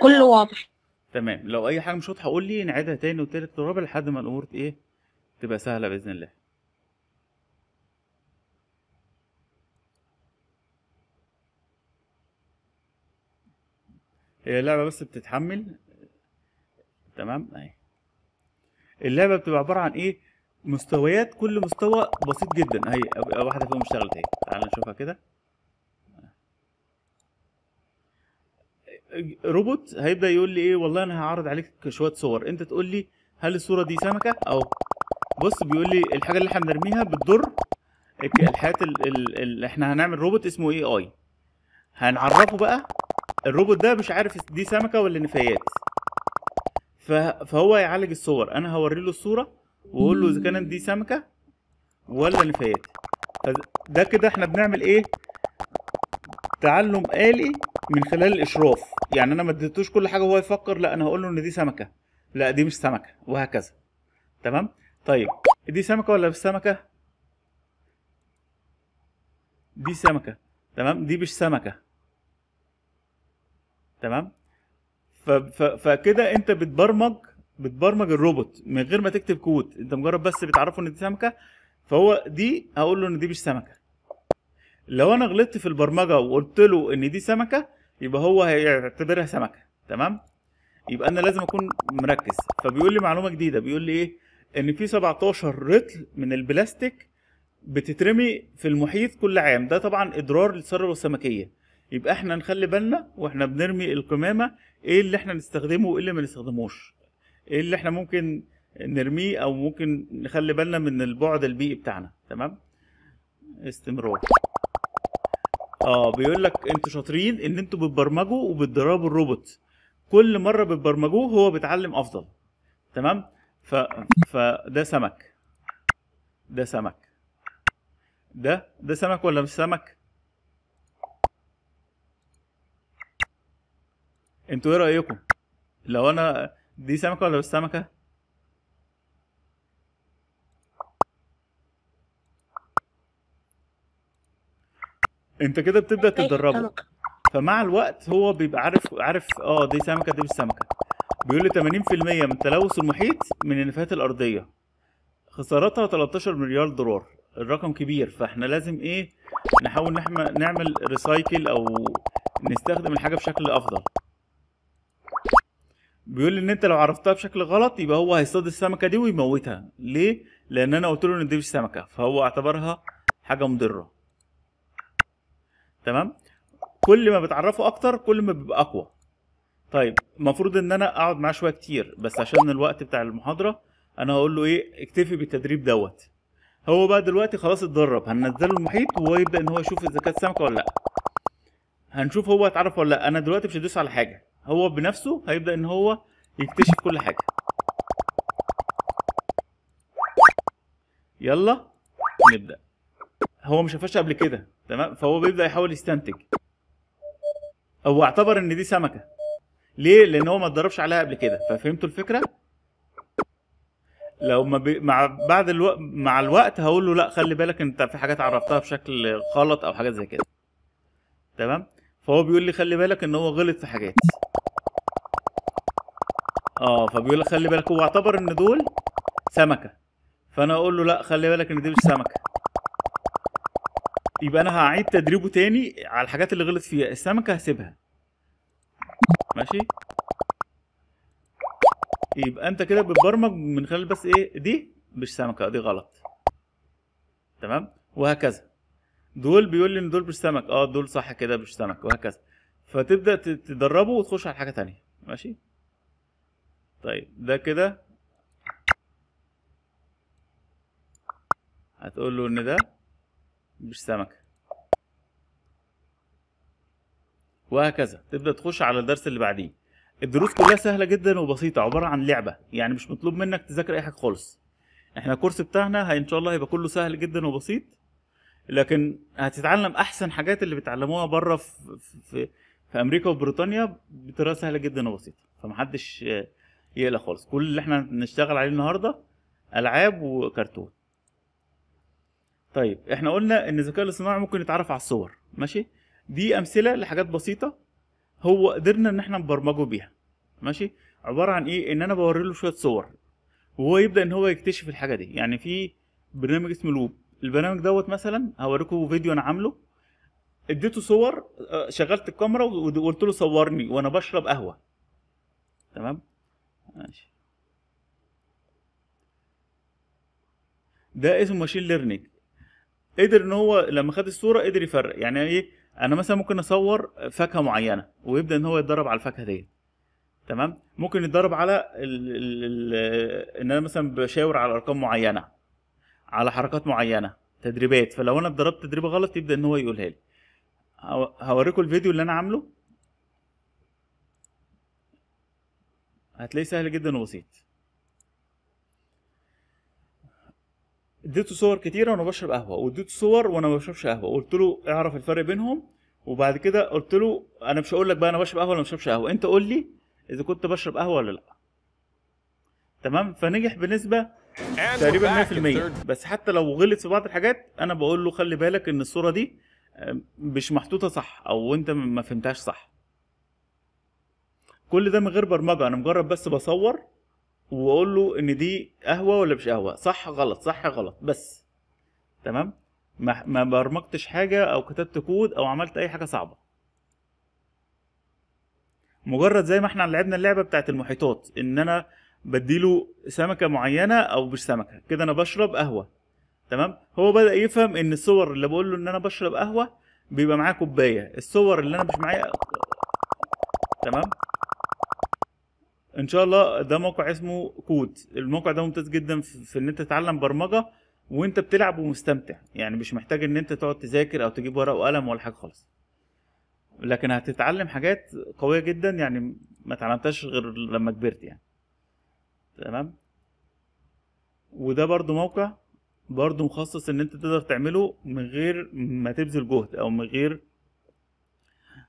كله واضح تمام لو أي حاجة مش واضحة قول لي نعيدها تاني وتالت ورابع لحد ما الأمور إيه تبقى سهلة بإذن الله هي اللعبة بس بتتحمل تمام أيوة اللعبه بتبقى عباره عن ايه مستويات كل مستوى بسيط جدا اهي واحده فيهم اشتغلت اهي تعال نشوفها كده روبوت هيبدا يقول لي ايه والله انا هعرض عليك شويه صور انت تقول لي هل الصوره دي سمكه اهو بص بيقول لي الحاجه اللي احنا بنرميها بتضر الحاجات اللي احنا هنعمل روبوت اسمه اي اي هنعرفه بقى الروبوت ده مش عارف دي سمكه ولا نفايات فهو يعالج الصور انا هوري له الصوره واقول له اذا كانت دي سمكه ولا نفايات ده كده احنا بنعمل ايه تعلم آلي من خلال الاشراف يعني انا ما اديتوش كل حاجه وهو يفكر لا انا هقول له ان دي سمكه لا دي مش سمكه وهكذا تمام طيب دي سمكه ولا مش سمكه دي سمكه تمام دي مش سمكه تمام فكده انت بتبرمج بتبرمج الروبوت من غير ما تكتب كود انت مجرد بس بتعرفه ان دي سمكه فهو دي هقول له ان دي مش سمكه لو انا غلطت في البرمجه وقلت له ان دي سمكه يبقى هو هيعتبرها سمكه تمام يبقى انا لازم اكون مركز فبيقول لي معلومه جديده بيقول لي ايه ان في 17 رطل من البلاستيك بتترمي في المحيط كل عام ده طبعا اضرار للثروه السمكيه يبقى احنا نخلي بالنا واحنا بنرمي القمامه ايه اللي احنا نستخدمه وايه اللي ما نستخدموش ايه اللي احنا ممكن نرميه او ممكن نخلي بالنا من البعد البيئي بتاعنا تمام استمرار اه بيقول لك انتوا شاطرين ان انتوا بتبرمجوا وبتدربوا الروبوت كل مره بتبرمجوه هو بيتعلم افضل تمام ف فده سمك ده سمك ده ده سمك ولا مش سمك انتوا ايه رايكم لو انا دي سمكه ولا مش سمكه انت كده بتبدا تدربه فمع الوقت هو بيبقى عارف عارف اه دي سمكه دي مش سمكه بيقول لي 80% من تلوث المحيط من النفايات الارضيه خسارتها 13 مليار دولار الرقم كبير فاحنا لازم ايه نحاول نعمل ريسايكل او نستخدم الحاجه بشكل افضل بيقول ان انت لو عرفتها بشكل غلط يبقى هو هيصطاد السمكه دي ويموتها ليه لان انا قلت له ان دي مش سمكه فهو اعتبرها حاجه مضره تمام كل ما بتعرفه اكتر كل ما بيبقى اقوى طيب المفروض ان انا اقعد معاه شويه كتير بس عشان الوقت بتاع المحاضره انا هقول له ايه اكتفي بالتدريب دوت هو بقى دلوقتي خلاص اتدرب هننزله المحيط وهو يبدا ان هو يشوف اذا كانت سمكه ولا لا هنشوف هو اتعرف ولا لا انا دلوقتي مش هدوس على حاجه هو بنفسه هيبدا ان هو يكتشف كل حاجه يلا نبدا هو ما شافهاش قبل كده تمام فهو بيبدا يحاول يستنتج هو اعتبر ان دي سمكه ليه لان هو ما اتدربش عليها قبل كده ففهمتوا الفكره لو ما بي... مع بعد الو... مع الوقت هقول له لا خلي بالك انت في حاجات عرفتها بشكل غلط او حاجات زي كده تمام فهو بيقول لي خلي بالك ان هو غلط في حاجات اه فبيقول لك خلي بالك هو اعتبر ان دول سمكه فانا اقول له لا خلي بالك ان دي مش سمكه يبقى انا هعيد تدريبه تاني على الحاجات اللي غلط فيها السمكه هسيبها ماشي يبقى انت كده بتبرمج من خلال بس ايه دي مش سمكه دي غلط تمام وهكذا دول بيقول لي ان دول مش سمك اه دول صح كده مش سمك وهكذا فتبدا تدربه وتخش على حاجه تانية ماشي طيب ده كده هتقول له ان ده مش سمكه وهكذا تبدا تخش على الدرس اللي بعديه الدروس كلها سهله جدا وبسيطه عباره عن لعبه يعني مش مطلوب منك تذاكر اي حاجه خالص احنا الكورس بتاعنا ان شاء الله هيبقى كله سهل جدا وبسيط لكن هتتعلم احسن حاجات اللي بيتعلموها بره في, في في امريكا وبريطانيا بطريقه سهله جدا وبسيطه فمحدش يقلق خالص كل اللي احنا هنشتغل عليه النهارده العاب وكرتون طيب احنا قلنا ان الذكاء الاصطناعي ممكن يتعرف على الصور ماشي دي امثله لحاجات بسيطه هو قدرنا ان احنا نبرمجه بيها ماشي عباره عن ايه ان انا بوري له شويه صور وهو يبدا ان هو يكتشف الحاجه دي يعني في برنامج اسمه لوب البرنامج دوت مثلا هوريكم فيديو انا عامله اديته صور آه، شغلت الكاميرا وقلت له صورني وانا بشرب قهوه تمام ماشي ده اسمه ماشين ليرنينج قدر ان هو لما خد الصوره قدر يفرق يعني ايه انا مثلا ممكن اصور فاكهه معينه ويبدا ان هو يتدرب على الفاكهه دي تمام ممكن يتدرب على الـ الـ ان انا مثلا بشاور على ارقام معينه على حركات معينه تدريبات فلو انا اتدربت تدريب غلط يبدا ان هو يقولها لي هوريكم الفيديو اللي انا عامله هتلاقيه سهل جدا وبسيط اديته صور كتيرة وانا بشرب قهوة واديته صور وانا ما بشربش قهوة قلت له اعرف الفرق بينهم وبعد كده قلت له انا مش هقول لك بقى انا بشرب قهوة ولا ما بشربش قهوة انت قول لي اذا كنت بشرب قهوة ولا لا تمام فنجح بنسبة تقريبا 100% بس حتى لو غلط في بعض الحاجات انا بقول له خلي بالك ان الصورة دي آه، مش محطوطة صح او انت ما فهمتهاش صح كل ده من غير برمجه انا مجرد بس بصور واقول له ان دي قهوه ولا مش قهوه صح غلط صح غلط بس تمام ما, برمجتش حاجه او كتبت كود او عملت اي حاجه صعبه مجرد زي ما احنا لعبنا اللعبه بتاعت المحيطات ان انا بديله سمكه معينه او مش سمكه كده انا بشرب قهوه تمام هو بدا يفهم ان الصور اللي بقول له ان انا بشرب قهوه بيبقى معايا كوبايه الصور اللي انا مش معايا تمام ان شاء الله ده موقع اسمه كود الموقع ده ممتاز جدا في ان انت تتعلم برمجه وانت بتلعب ومستمتع يعني مش محتاج ان انت تقعد تذاكر او تجيب ورقه وقلم ولا حاجه خالص لكن هتتعلم حاجات قويه جدا يعني ما اتعلمتهاش غير لما كبرت يعني تمام وده برضو موقع برضو مخصص ان انت تقدر تعمله من غير ما تبذل جهد او من غير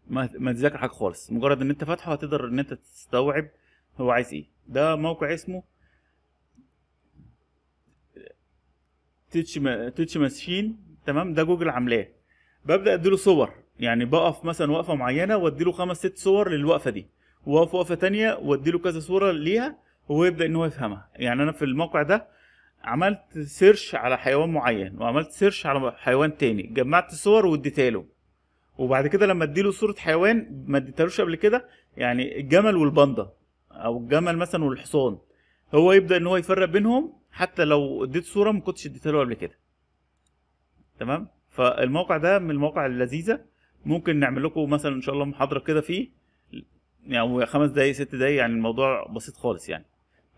ما, ما تذاكر حاجه خالص مجرد ان انت فاتحه هتقدر ان انت تستوعب هو عايز ايه ده موقع اسمه تيتش تيتش ماشين تمام ده جوجل عاملاه ببدا اديله صور يعني بقف مثلا وقفه معينه واديله خمس ست صور للوقفه دي واقف وقفه تانية واديله كذا صوره ليها ويبدا ان هو يفهمها يعني انا في الموقع ده عملت سيرش على حيوان معين وعملت سيرش على حيوان تاني جمعت الصور واديتها له وبعد كده لما اديله صوره حيوان ما اديتهالوش قبل كده يعني الجمل والباندا او الجمل مثلا والحصان هو يبدا ان هو يفرق بينهم حتى لو اديت صوره ما كنتش اديتها له قبل كده تمام فالموقع ده من المواقع اللذيذه ممكن نعمل لكم مثلا ان شاء الله محاضره كده فيه يعني خمس دقايق ست دقايق يعني الموضوع بسيط خالص يعني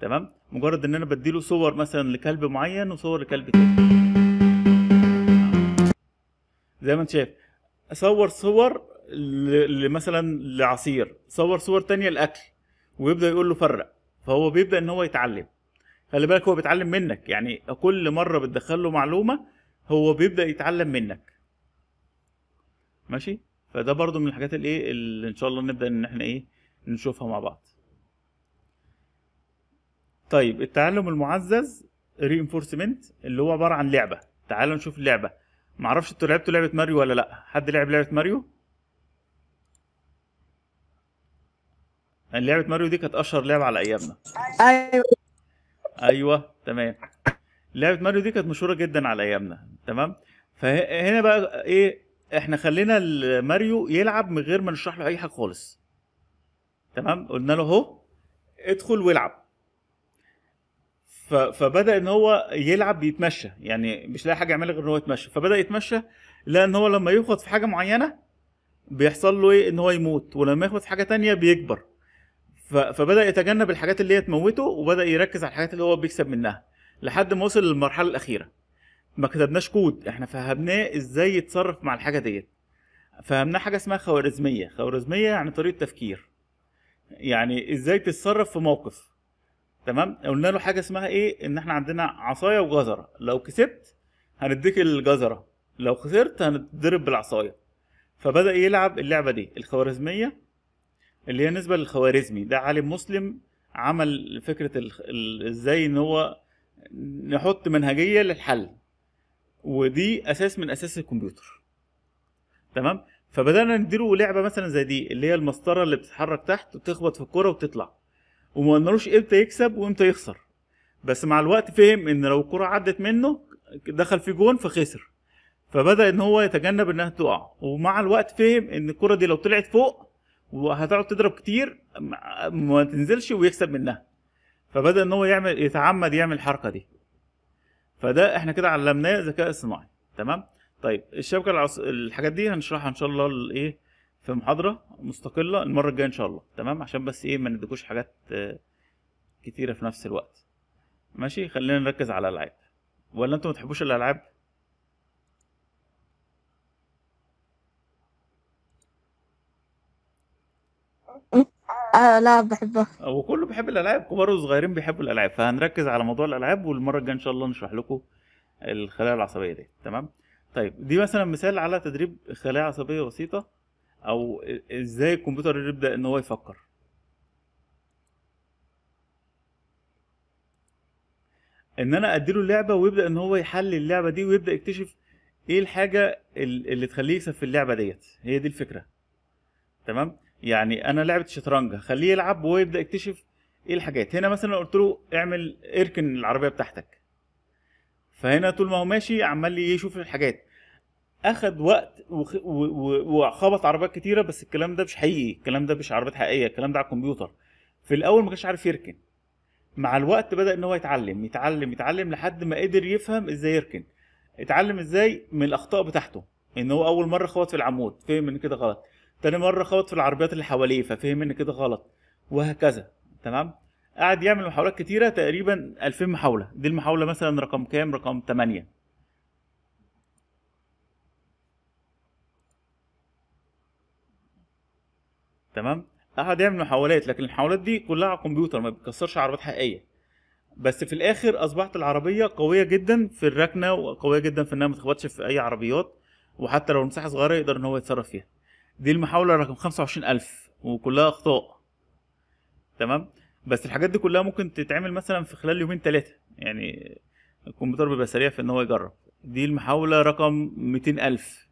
تمام مجرد ان انا بديله صور مثلا لكلب معين وصور لكلب تاني زي ما انت شايف اصور صور مثلا لعصير صور صور تانية لاكل ويبدا يقول له فرق فهو بيبدا ان هو يتعلم خلي بالك هو بيتعلم منك يعني كل مره بتدخل له معلومه هو بيبدا يتعلم منك ماشي فده برضو من الحاجات الايه اللي ان شاء الله نبدا ان احنا ايه نشوفها مع بعض طيب التعلم المعزز reinforcement اللي هو عباره عن لعبه تعالوا نشوف اللعبه معرفش انتوا لعبتوا لعبه ماريو ولا لا حد لعب لعبه ماريو يعني لعبه ماريو دي كانت اشهر لعبه على ايامنا ايوه ايوه تمام لعبه ماريو دي كانت مشهوره جدا على ايامنا تمام فهنا بقى ايه احنا خلينا ماريو يلعب من غير ما نشرح له اي حاجه خالص تمام قلنا له اهو ادخل والعب فبدا ان هو يلعب بيتمشى يعني مش لاقي حاجه يعملها غير ان هو يتمشى فبدا يتمشى لان هو لما يخبط في حاجه معينه بيحصل له ايه ان هو يموت ولما يخبط في حاجه تانية بيكبر فبدا يتجنب الحاجات اللي هي تموته وبدا يركز على الحاجات اللي هو بيكسب منها لحد ما وصل للمرحله الاخيره ما كتبناش كود احنا فهمناه ازاي يتصرف مع الحاجه ديت فهمناه حاجه اسمها خوارزميه خوارزميه يعني طريقه تفكير يعني ازاي تتصرف في موقف تمام قلنا له حاجه اسمها ايه ان احنا عندنا عصايه وجزره لو كسبت هنديك الجزره لو خسرت هنتضرب بالعصايه فبدا يلعب اللعبه دي الخوارزميه اللي هي نسبه للخوارزمي ده عالم مسلم عمل فكره ازاي ان هو نحط منهجيه للحل ودي اساس من اساس الكمبيوتر تمام فبدانا نديله لعبه مثلا زي دي اللي هي المسطره اللي بتتحرك تحت وتخبط في الكوره وتطلع وما قلنالوش امتى يكسب وامتى يخسر بس مع الوقت فهم ان لو الكوره عدت منه دخل في جون فخسر فبدا ان هو يتجنب انها تقع ومع الوقت فهم ان الكوره دي لو طلعت فوق وهتقعد تضرب كتير ما تنزلش ويكسب منها فبدا ان هو يعمل يتعمد يعمل الحركه دي فده احنا كده علمناه ذكاء اصطناعي تمام طيب الشبكه العص... الحاجات دي هنشرحها ان شاء الله الايه في محاضره مستقله المره الجايه ان شاء الله تمام عشان بس ايه ما نديكوش حاجات كتيره في نفس الوقت ماشي خلينا نركز على الالعاب ولا انتوا ما بتحبوش الالعاب آه لا بحبه آه، وكله بيحب الالعاب كبار وصغيرين بيحبوا الالعاب فهنركز على موضوع الالعاب والمره الجايه ان شاء الله نشرح لكم الخلايا العصبيه دي تمام طيب دي مثلا مثال على تدريب خلايا عصبيه بسيطه او ازاي الكمبيوتر يبدا ان هو يفكر ان انا اديله اللعبه ويبدا ان هو يحلل اللعبه دي ويبدا يكتشف ايه الحاجه اللي تخليه يكسب في اللعبه ديت هي دي الفكره تمام يعني انا لعبه شطرنج خليه يلعب وهو يبدا يكتشف ايه الحاجات هنا مثلا قلت له اعمل اركن العربيه بتاعتك فهنا طول ما هو ماشي عمال يشوف الحاجات اخد وقت وخبط عربيات كتيره بس الكلام ده مش حقيقي الكلام ده مش عربيات حقيقيه الكلام ده على الكمبيوتر في الاول ما كانش عارف يركن مع الوقت بدا ان هو يتعلم يتعلم يتعلم لحد ما قدر يفهم ازاي يركن اتعلم ازاي من الاخطاء بتاعته ان هو اول مره خبط في العمود فهم ان كده غلط تاني مره خبط في العربيات اللي حواليه ففهم ان كده غلط وهكذا تمام قعد يعمل محاولات كتيره تقريبا 2000 محاوله دي المحاوله مثلا رقم كام رقم 8 تمام قعد يعمل محاولات لكن المحاولات دي كلها على الكمبيوتر ما بتكسرش عربيات حقيقيه بس في الاخر اصبحت العربيه قويه جدا في الركنه وقويه جدا في انها ما تخبطش في اي عربيات وحتى لو المساحه صغيره يقدر ان هو يتصرف فيها دي المحاولة رقم 25000 وكلها أخطاء تمام بس الحاجات دي كلها ممكن تتعمل مثلا في خلال يومين ثلاثة يعني الكمبيوتر بيبقى سريع في إن هو يجرب دي المحاولة رقم 200000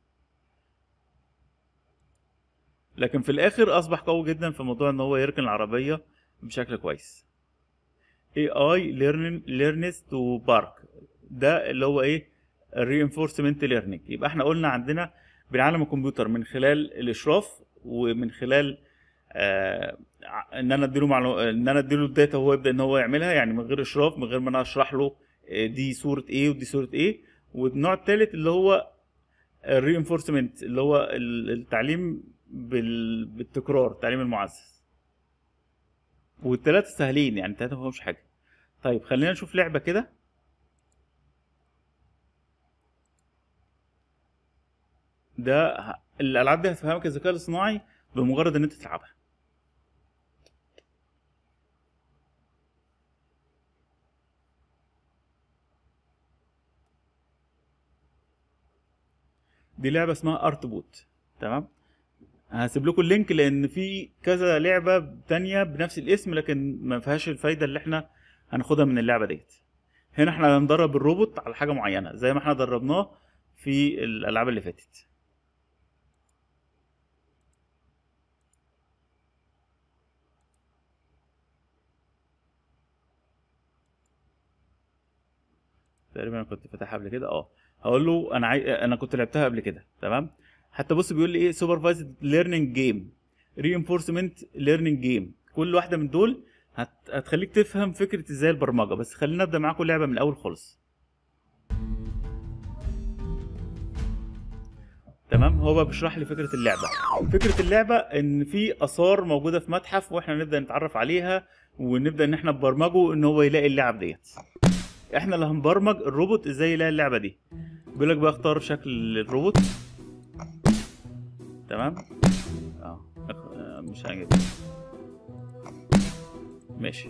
لكن في الآخر أصبح قوي جدا في موضوع إن هو يركن العربية بشكل كويس AI learning learns to بارك ده اللي هو إيه reinforcement learning يبقى إحنا قلنا عندنا بالعالم الكمبيوتر من خلال الاشراف ومن خلال آه، ان انا اديله معلو... ان انا اديله الداتا وهو يبدا ان هو يعملها يعني من غير اشراف من غير ما انا اشرح له آه، دي صوره ايه ودي صوره ايه والنوع الثالث اللي هو الريينفورسمنت اللي هو التعليم بال... بالتكرار التعليم المعزز والثلاثه سهلين يعني الثلاثه ما حاجه طيب خلينا نشوف لعبه كده ده الالعاب دي هتفهمك الذكاء الاصطناعي بمجرد ان انت تلعبها دي لعبه اسمها ارت بوت تمام هسيب لكم اللينك لان في كذا لعبه تانية بنفس الاسم لكن ما فيهاش الفايده اللي احنا هناخدها من اللعبه ديت هنا احنا هندرب الروبوت على حاجه معينه زي ما احنا دربناه في الالعاب اللي فاتت تقريبا انا كنت فاتحها قبل كده اه هقول له انا عاي... انا كنت لعبتها قبل كده تمام حتى بص بيقول لي ايه سوبرفايزد ليرنينج جيم رينفورسمنت ليرنينج جيم كل واحده من دول هت... هتخليك تفهم فكره ازاي البرمجه بس خلينا نبدا معاكم اللعبه من الاول خالص تمام هو بقى بيشرح لي فكره اللعبه فكره اللعبه ان في اثار موجوده في متحف واحنا نبدا نتعرف عليها ونبدا ان احنا نبرمجه ان هو يلاقي اللعب ديت احنا اللي هنبرمج الروبوت ازاي يلاقي اللعبه دي بيقول لك بقى اختار شكل الروبوت تمام اه مش عاجبني ماشي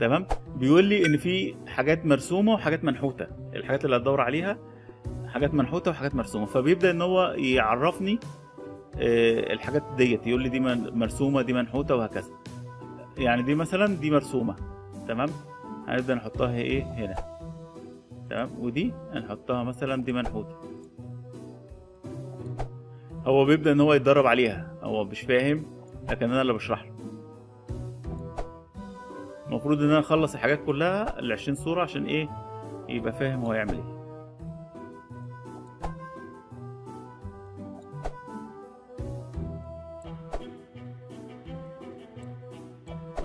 تمام بيقول لي ان في حاجات مرسومه وحاجات منحوته الحاجات اللي هتدور عليها حاجات منحوته وحاجات مرسومه فبيبدا ان هو يعرفني آه، الحاجات ديت يقول لي دي مرسومه دي منحوته وهكذا يعني دي مثلا دي مرسومه تمام هنبدأ نحطها ايه هنا تمام ودي هنحطها مثلا دي منحوتة هو بيبدأ ان هو يتدرب عليها هو مش فاهم لكن انا اللي بشرح له المفروض ان انا اخلص الحاجات كلها ال 20 صورة عشان ايه يبقى فاهم هو يعمل ايه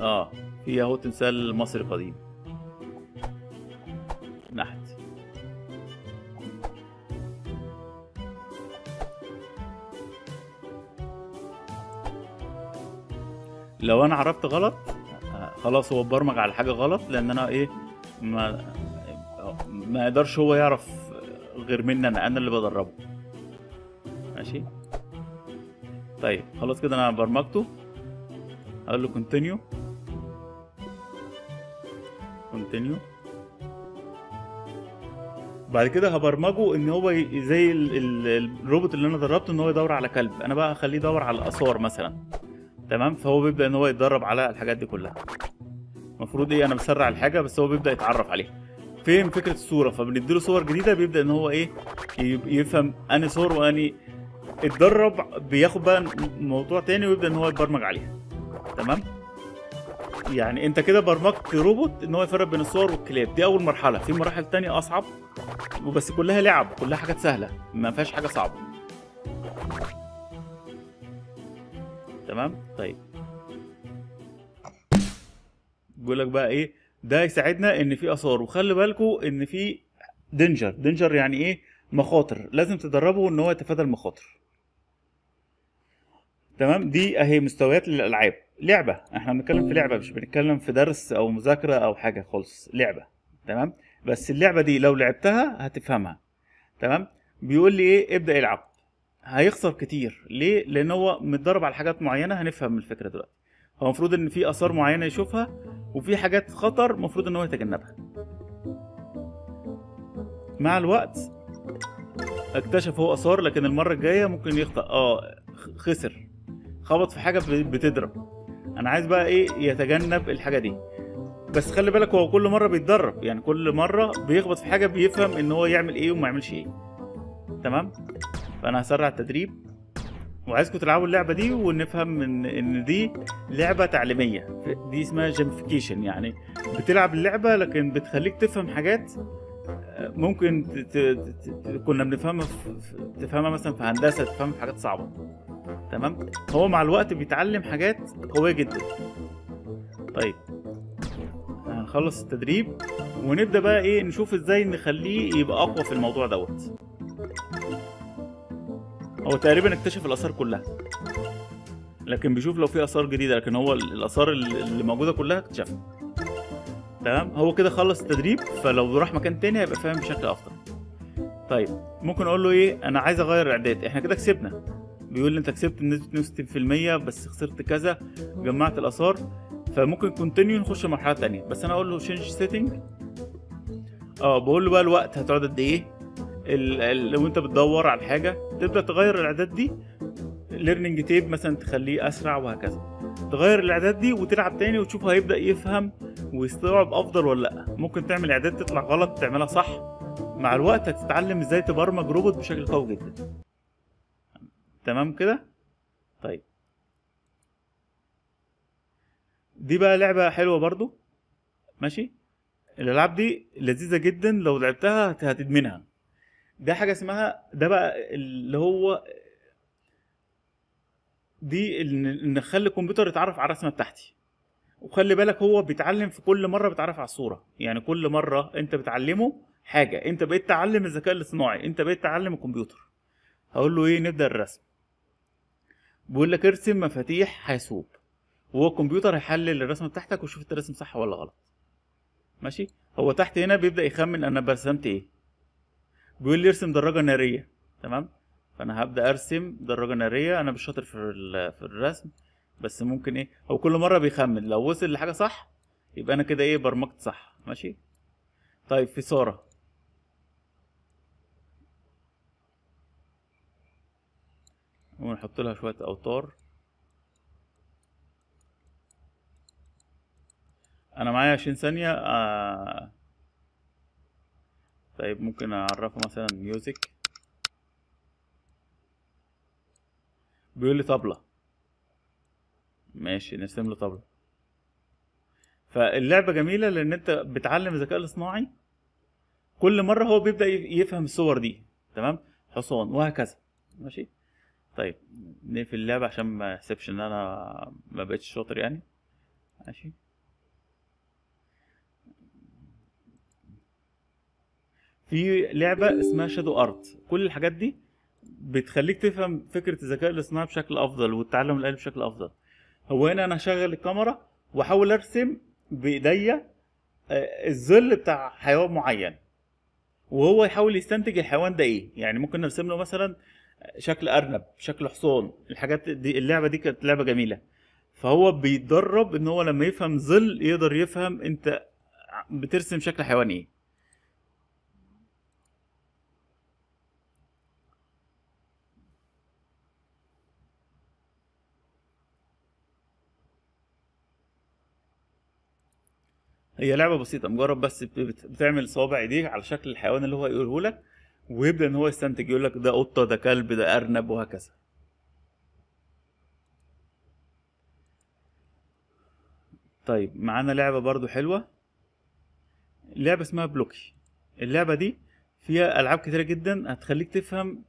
اه هي اهو تمثال مصري قديم لو انا عرفت غلط خلاص هو اتبرمج على حاجه غلط لان انا ايه ما ما يقدرش هو يعرف غير مني انا انا اللي بدربه ماشي طيب خلاص كده انا برمجته اقول له كونتينيو كونتينيو بعد كده هبرمجه ان هو زي الروبوت اللي انا دربته ان هو يدور على كلب انا بقى هخليه يدور على اثار مثلا تمام فهو بيبدا ان هو يتدرب على الحاجات دي كلها المفروض ايه انا بسرع الحاجه بس هو بيبدا يتعرف عليها فهم فكره الصوره فبنديله صور جديده بيبدا ان هو ايه يفهم اني صور واني اتدرب بياخد بقى موضوع تاني ويبدا ان هو يبرمج عليها تمام يعني انت كده برمجت روبوت ان هو يفرق بين الصور والكلاب دي اول مرحله في مراحل تانية اصعب وبس كلها لعب كلها حاجات سهله ما فيهاش حاجه صعبه تمام طيب بيقول لك بقى ايه ده يساعدنا ان في اثار وخلي بالكم ان في دينجر دينجر يعني ايه مخاطر لازم تدربه ان هو يتفادى المخاطر تمام دي اهي مستويات للالعاب لعبه احنا بنتكلم في لعبه مش بنتكلم في درس او مذاكره او حاجه خالص لعبه تمام بس اللعبه دي لو لعبتها هتفهمها تمام بيقول لي ايه ابدا العب هيخسر كتير ليه لان هو متدرب على حاجات معينه هنفهم الفكره دلوقتي هو المفروض ان في اثار معينه يشوفها وفي حاجات خطر المفروض ان هو يتجنبها مع الوقت اكتشف هو اثار لكن المره الجايه ممكن يخطا اه خسر خبط في حاجه بتضرب انا عايز بقى ايه يتجنب الحاجه دي بس خلي بالك هو كل مره بيتدرب يعني كل مره بيخبط في حاجه بيفهم ان هو يعمل ايه وما يعملش ايه تمام فانا هسرع التدريب وعايزكم تلعبوا اللعبه دي ونفهم ان ان دي لعبه تعليميه دي اسمها جيمفيكيشن يعني بتلعب اللعبه لكن بتخليك تفهم حاجات آه، ممكن كنا بنفهمها في... تفهمها مثلا في هندسه تفهم في حاجات صعبه تمام هو مع الوقت بيتعلم حاجات قويه جدا طيب هنخلص التدريب ونبدا بقى ايه نشوف ازاي نخليه يبقى اقوى في الموضوع دوت هو تقريبا اكتشف الاثار كلها لكن بيشوف لو في اثار جديده لكن هو الاثار اللي موجوده كلها اكتشفها تمام هو كده خلص التدريب فلو راح مكان تاني هيبقى فاهم بشكل افضل طيب ممكن اقول له ايه انا عايز اغير الاعداد احنا كده كسبنا بيقول لي انت كسبت بنسبه 62% بس خسرت كذا جمعت الاثار فممكن كونتينيو نخش مرحله تانية بس انا اقول له شينج سيتنج اه بقول له بقى الوقت هتقعد قد ايه لو انت بتدور على حاجه تبدا تغير الاعداد دي ليرنينج تيب مثلا تخليه اسرع وهكذا تغير الاعداد دي وتلعب تاني وتشوف هيبدا يفهم ويستوعب افضل ولا لا ممكن تعمل اعداد تطلع غلط تعملها صح مع الوقت هتتعلم ازاي تبرمج روبوت بشكل قوي جدا تمام كده طيب دي بقى لعبه حلوه برضو ماشي الالعاب دي لذيذه جدا لو لعبتها هتدمنها ده حاجه اسمها ده بقى اللي هو دي ان نخلي الكمبيوتر يتعرف على الرسمه بتاعتي وخلي بالك هو بيتعلم في كل مره بيتعرف على الصوره يعني كل مره انت بتعلمه حاجه انت بقيت تعلم الذكاء الاصطناعي انت بقيت تعلم الكمبيوتر هقول له ايه نبدا الرسم بيقول لك ارسم مفاتيح حاسوب وهو الكمبيوتر هيحلل الرسمه بتاعتك ويشوف انت رسم صح ولا غلط ماشي هو تحت هنا بيبدا يخمن انا برسمت ايه بيقول لي ارسم دراجه ناريه تمام فانا هبدا ارسم دراجه ناريه انا مش شاطر في في الرسم بس ممكن ايه هو كل مره بيخمن لو وصل لحاجه صح يبقى انا كده ايه برمجت صح ماشي طيب في ساره ونحط لها شويه اوتار انا معايا عشرين ثانيه آه طيب ممكن اعرفه مثلا ميوزك بيقول لي طبلة ماشي نرسم له طبلة فاللعبة جميلة لان انت بتعلم الذكاء الاصطناعي كل مرة هو بيبدأ يفهم الصور دي تمام حصان وهكذا ماشي طيب نقفل اللعبة عشان ما يحسبش ان انا ما بقتش شاطر يعني ماشي في لعبه اسمها شادو ارت كل الحاجات دي بتخليك تفهم فكره الذكاء الاصطناعي بشكل افضل والتعلم الالي بشكل افضل هو هنا انا هشغل الكاميرا واحاول ارسم بايديا آه، الظل بتاع حيوان معين وهو يحاول يستنتج الحيوان ده ايه يعني ممكن نرسم له مثلا شكل ارنب شكل حصان الحاجات دي اللعبه دي كانت لعبه جميله فهو بيتدرب ان هو لما يفهم ظل يقدر يفهم انت بترسم شكل حيوان ايه هي لعبه بسيطه مجرد بس بتعمل صوابع ايديك على شكل الحيوان اللي هو يقوله لك ويبدا ان هو يستنتج يقول لك ده قطه ده كلب ده ارنب وهكذا طيب معانا لعبه برضو حلوه لعبه اسمها بلوكي اللعبه دي فيها العاب كتيره جدا هتخليك تفهم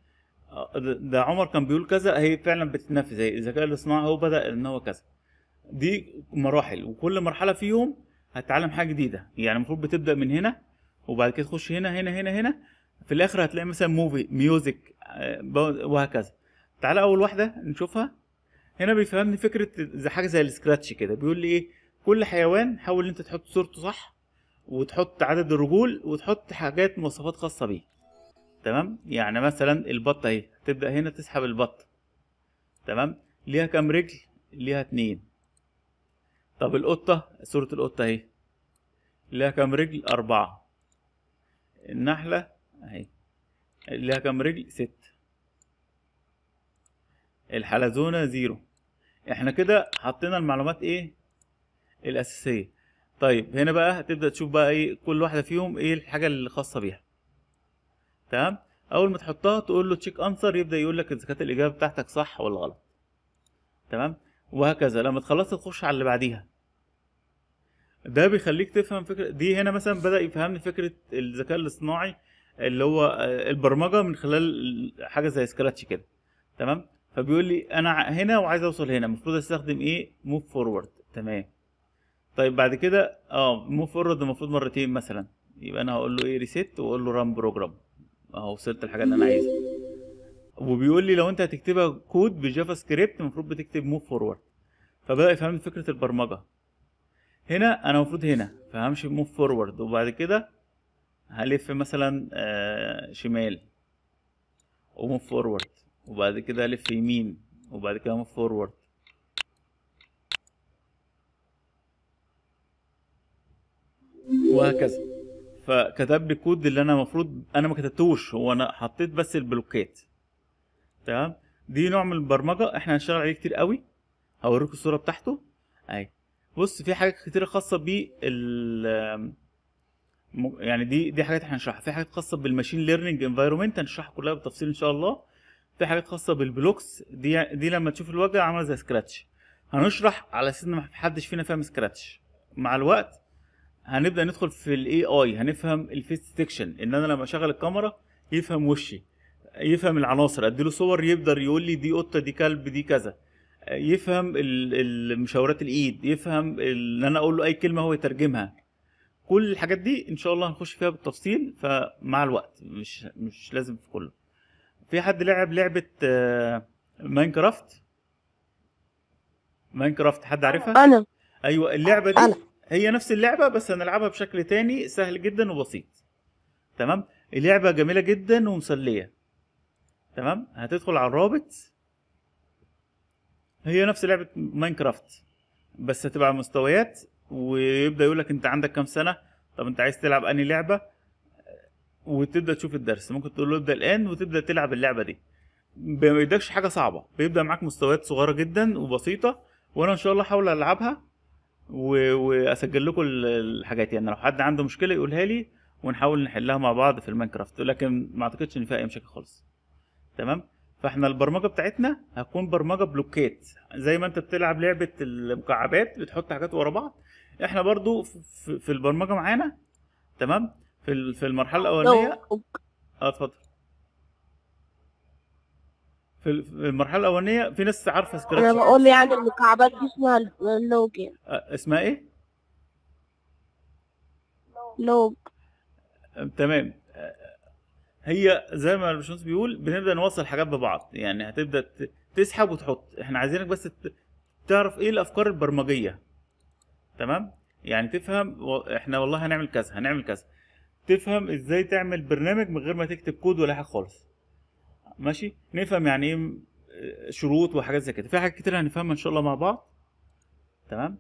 آه، ده عمر كان بيقول كذا هي فعلا بتتنفذ هي الذكاء الاصطناعي هو بدا ان هو كذا دي مراحل وكل مرحله فيهم هتتعلم حاجه جديده يعني المفروض بتبدا من هنا وبعد كده تخش هنا هنا هنا هنا في الاخر هتلاقي مثلا موفي ميوزك آه، وهكذا تعالى اول واحده نشوفها هنا بيفهمني فكره زي حاجه زي السكراتش كده بيقول لي ايه كل حيوان حاول ان انت تحط صورته صح وتحط عدد الرجول وتحط حاجات مواصفات خاصه بيه تمام يعني مثلا البطه اهي تبدا هنا تسحب البطه تمام ليها كام رجل ليها اتنين طب القطة صورة القطة اهي لها كام رجل أربعة النحلة اهي لها كام رجل ست الحلزونة زيرو احنا كده حطينا المعلومات ايه الأساسية طيب هنا بقى هتبدأ تشوف بقى ايه كل واحدة فيهم ايه الحاجة الخاصة بيها تمام اول ما تحطها تقول له تشيك انسر يبدأ يقول لك اذا كانت الإجابة بتاعتك صح ولا غلط تمام وهكذا لما تخلصها تخش على اللي بعديها ده بيخليك تفهم فكره دي هنا مثلا بدا يفهمني فكره الذكاء الاصطناعي اللي هو البرمجه من خلال حاجه زي سكراتش كده تمام فبيقول لي انا هنا وعايز اوصل هنا المفروض استخدم ايه موف فورورد تمام طيب بعد كده اه موف فورورد المفروض مرتين مثلا يبقى انا هقول له ايه ريسيت واقول له ران بروجرام اهو وصلت الحاجه اللي انا عايزها وبيقول لي لو انت هتكتبها كود بجافا سكريبت المفروض بتكتب موف فورورد فبدا يفهم فكره البرمجه هنا انا المفروض هنا فهمشي موف فورورد وبعد كده هلف مثلا آه، شمال وموف فورورد وبعد كده هلف يمين وبعد كده موف فورورد وهكذا فكتب لي الكود اللي انا المفروض انا ما كتبتوش هو انا حطيت بس البلوكات تمام دي نوع من البرمجه احنا هنشتغل عليه كتير قوي هوريكم الصوره بتاعته اهي بص في حاجات كتير خاصه بال يعني دي دي حاجات احنا هنشرحها في حاجات خاصه بالماشين ليرنينج انفايرمنت هنشرحها كلها بالتفصيل ان شاء الله في حاجات خاصه بالبلوكس دي دي لما تشوف الواجهه عامله زي سكراتش هنشرح على اساس ان ما حدش فينا فاهم سكراتش مع الوقت هنبدا ندخل في الاي اي هنفهم الفيس ديتكشن ان انا لما اشغل الكاميرا يفهم وشي يفهم العناصر اديله صور يقدر يقول لي دي قطه دي كلب دي كذا يفهم المشاورات الايد يفهم ان انا اقول له اي كلمه هو يترجمها كل الحاجات دي ان شاء الله هنخش فيها بالتفصيل فمع الوقت مش مش لازم في كله في حد لعب لعبه آه، ماينكرافت ماينكرافت حد عارفها انا ايوه اللعبه دي هي نفس اللعبه بس هنلعبها بشكل تاني سهل جدا وبسيط تمام اللعبه جميله جدا ومسليه تمام هتدخل على الرابط هي نفس لعبه ماينكرافت بس هتبقى مستويات ويبدا يقولك انت عندك كام سنه طب انت عايز تلعب انهي لعبه وتبدا تشوف الدرس ممكن تقول له ابدا الان وتبدا تلعب اللعبه دي ما حاجه صعبه بيبدا معاك مستويات صغيره جدا وبسيطه وانا ان شاء الله هحاول العبها و... واسجل لكم الحاجات يعني لو حد عنده مشكله يقولها لي ونحاول نحلها مع بعض في الماينكرافت لكن ما اعتقدش ان فيها اي مشاكل خالص تمام فاحنا البرمجه بتاعتنا هتكون برمجه بلوكات زي ما انت بتلعب لعبه المكعبات بتحط حاجات ورا بعض احنا برضو في البرمجه معانا تمام في في المرحله الاولانيه اه اتفضل في المرحله الاولانيه في ناس عارفه سكراتش انا بقول يعني المكعبات دي اسمها لوج آه، اسمها ايه لوج آه، تمام هي زي ما الباشمهندس بيقول بنبدا نوصل حاجات ببعض يعني هتبدا تسحب وتحط احنا عايزينك بس تعرف ايه الافكار البرمجيه تمام يعني تفهم احنا والله هنعمل كذا هنعمل كذا تفهم ازاي تعمل برنامج من غير ما تكتب كود ولا حاجه خالص ماشي نفهم يعني ايه شروط وحاجات زي كده في حاجات كتير هنفهمها ان شاء الله مع بعض تمام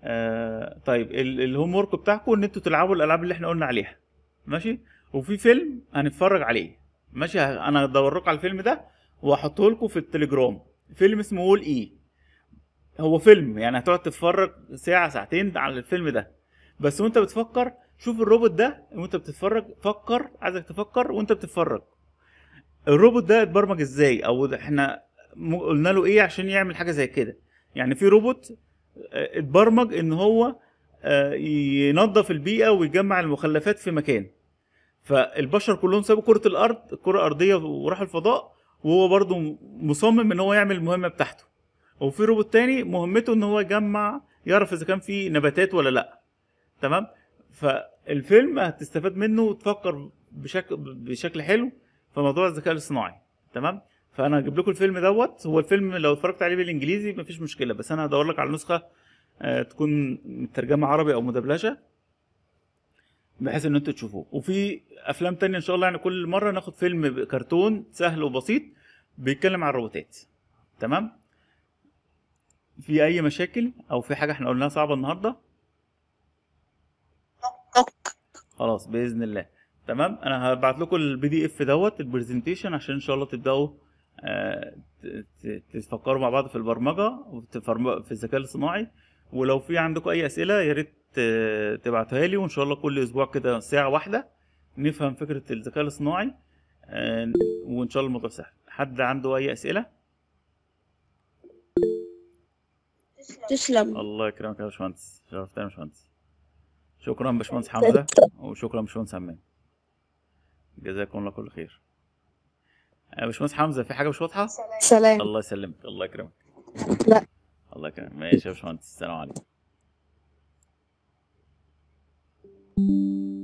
آه طيب الهوم ورك بتاعكم ان انتوا تلعبوا الالعاب اللي احنا قلنا عليها ماشي وفي فيلم هنتفرج عليه ماشي انا هدورلكوا على الفيلم ده واحطه لكم في التليجرام فيلم اسمه وول اي هو فيلم يعني هتقعد تتفرج ساعه ساعتين على الفيلم ده بس وانت بتفكر شوف الروبوت ده وانت بتتفرج فكر عايزك تفكر وانت بتتفرج الروبوت ده اتبرمج ازاي او احنا قلنا له ايه عشان يعمل حاجه زي كده يعني في روبوت آه، اتبرمج ان هو آه، ينظف البيئه ويجمع المخلفات في مكان فالبشر كلهم سابوا كره الارض الكره الارضيه وراحوا الفضاء وهو برضه مصمم ان هو يعمل المهمه بتاعته وفي روبوت تاني مهمته ان هو يجمع يعرف اذا كان في نباتات ولا لا تمام فالفيلم هتستفاد منه وتفكر بشكل بشكل حلو في موضوع الذكاء الاصطناعي تمام فانا هجيب لكم الفيلم دوت هو الفيلم لو اتفرجت عليه بالانجليزي مفيش مشكله بس انا هدور لك على نسخه آه، تكون مترجمه عربي او مدبلجه بحيث ان انتوا تشوفوه وفي افلام تانية ان شاء الله يعني كل مره ناخد فيلم كرتون سهل وبسيط بيتكلم عن الروبوتات تمام في اي مشاكل او في حاجه احنا قلناها صعبه النهارده خلاص باذن الله تمام انا هبعت لكم البي دي اف دوت البرزنتيشن عشان ان شاء الله تبداوا آه، تفكروا مع بعض في البرمجه في الذكاء الصناعي ولو في عندكم اي اسئله يا ريت آه، تبعتوها لي وان شاء الله كل اسبوع كده ساعه واحده نفهم فكره الذكاء الاصطناعي آه، وان شاء الله الموضوع سهل حد عنده اي اسئله تسلم الله يكرمك يا باشمهندس شرفتنا يا باشمهندس شكرا باشمهندس حمزه وشكرا باشمهندس همام جزاكم الله كل خير يا آه، باشمهندس حمزه في حاجه مش واضحه سلام الله يسلمك الله يكرمك لا الله يكرمك ماشي يا باشمهندس السلام عليكم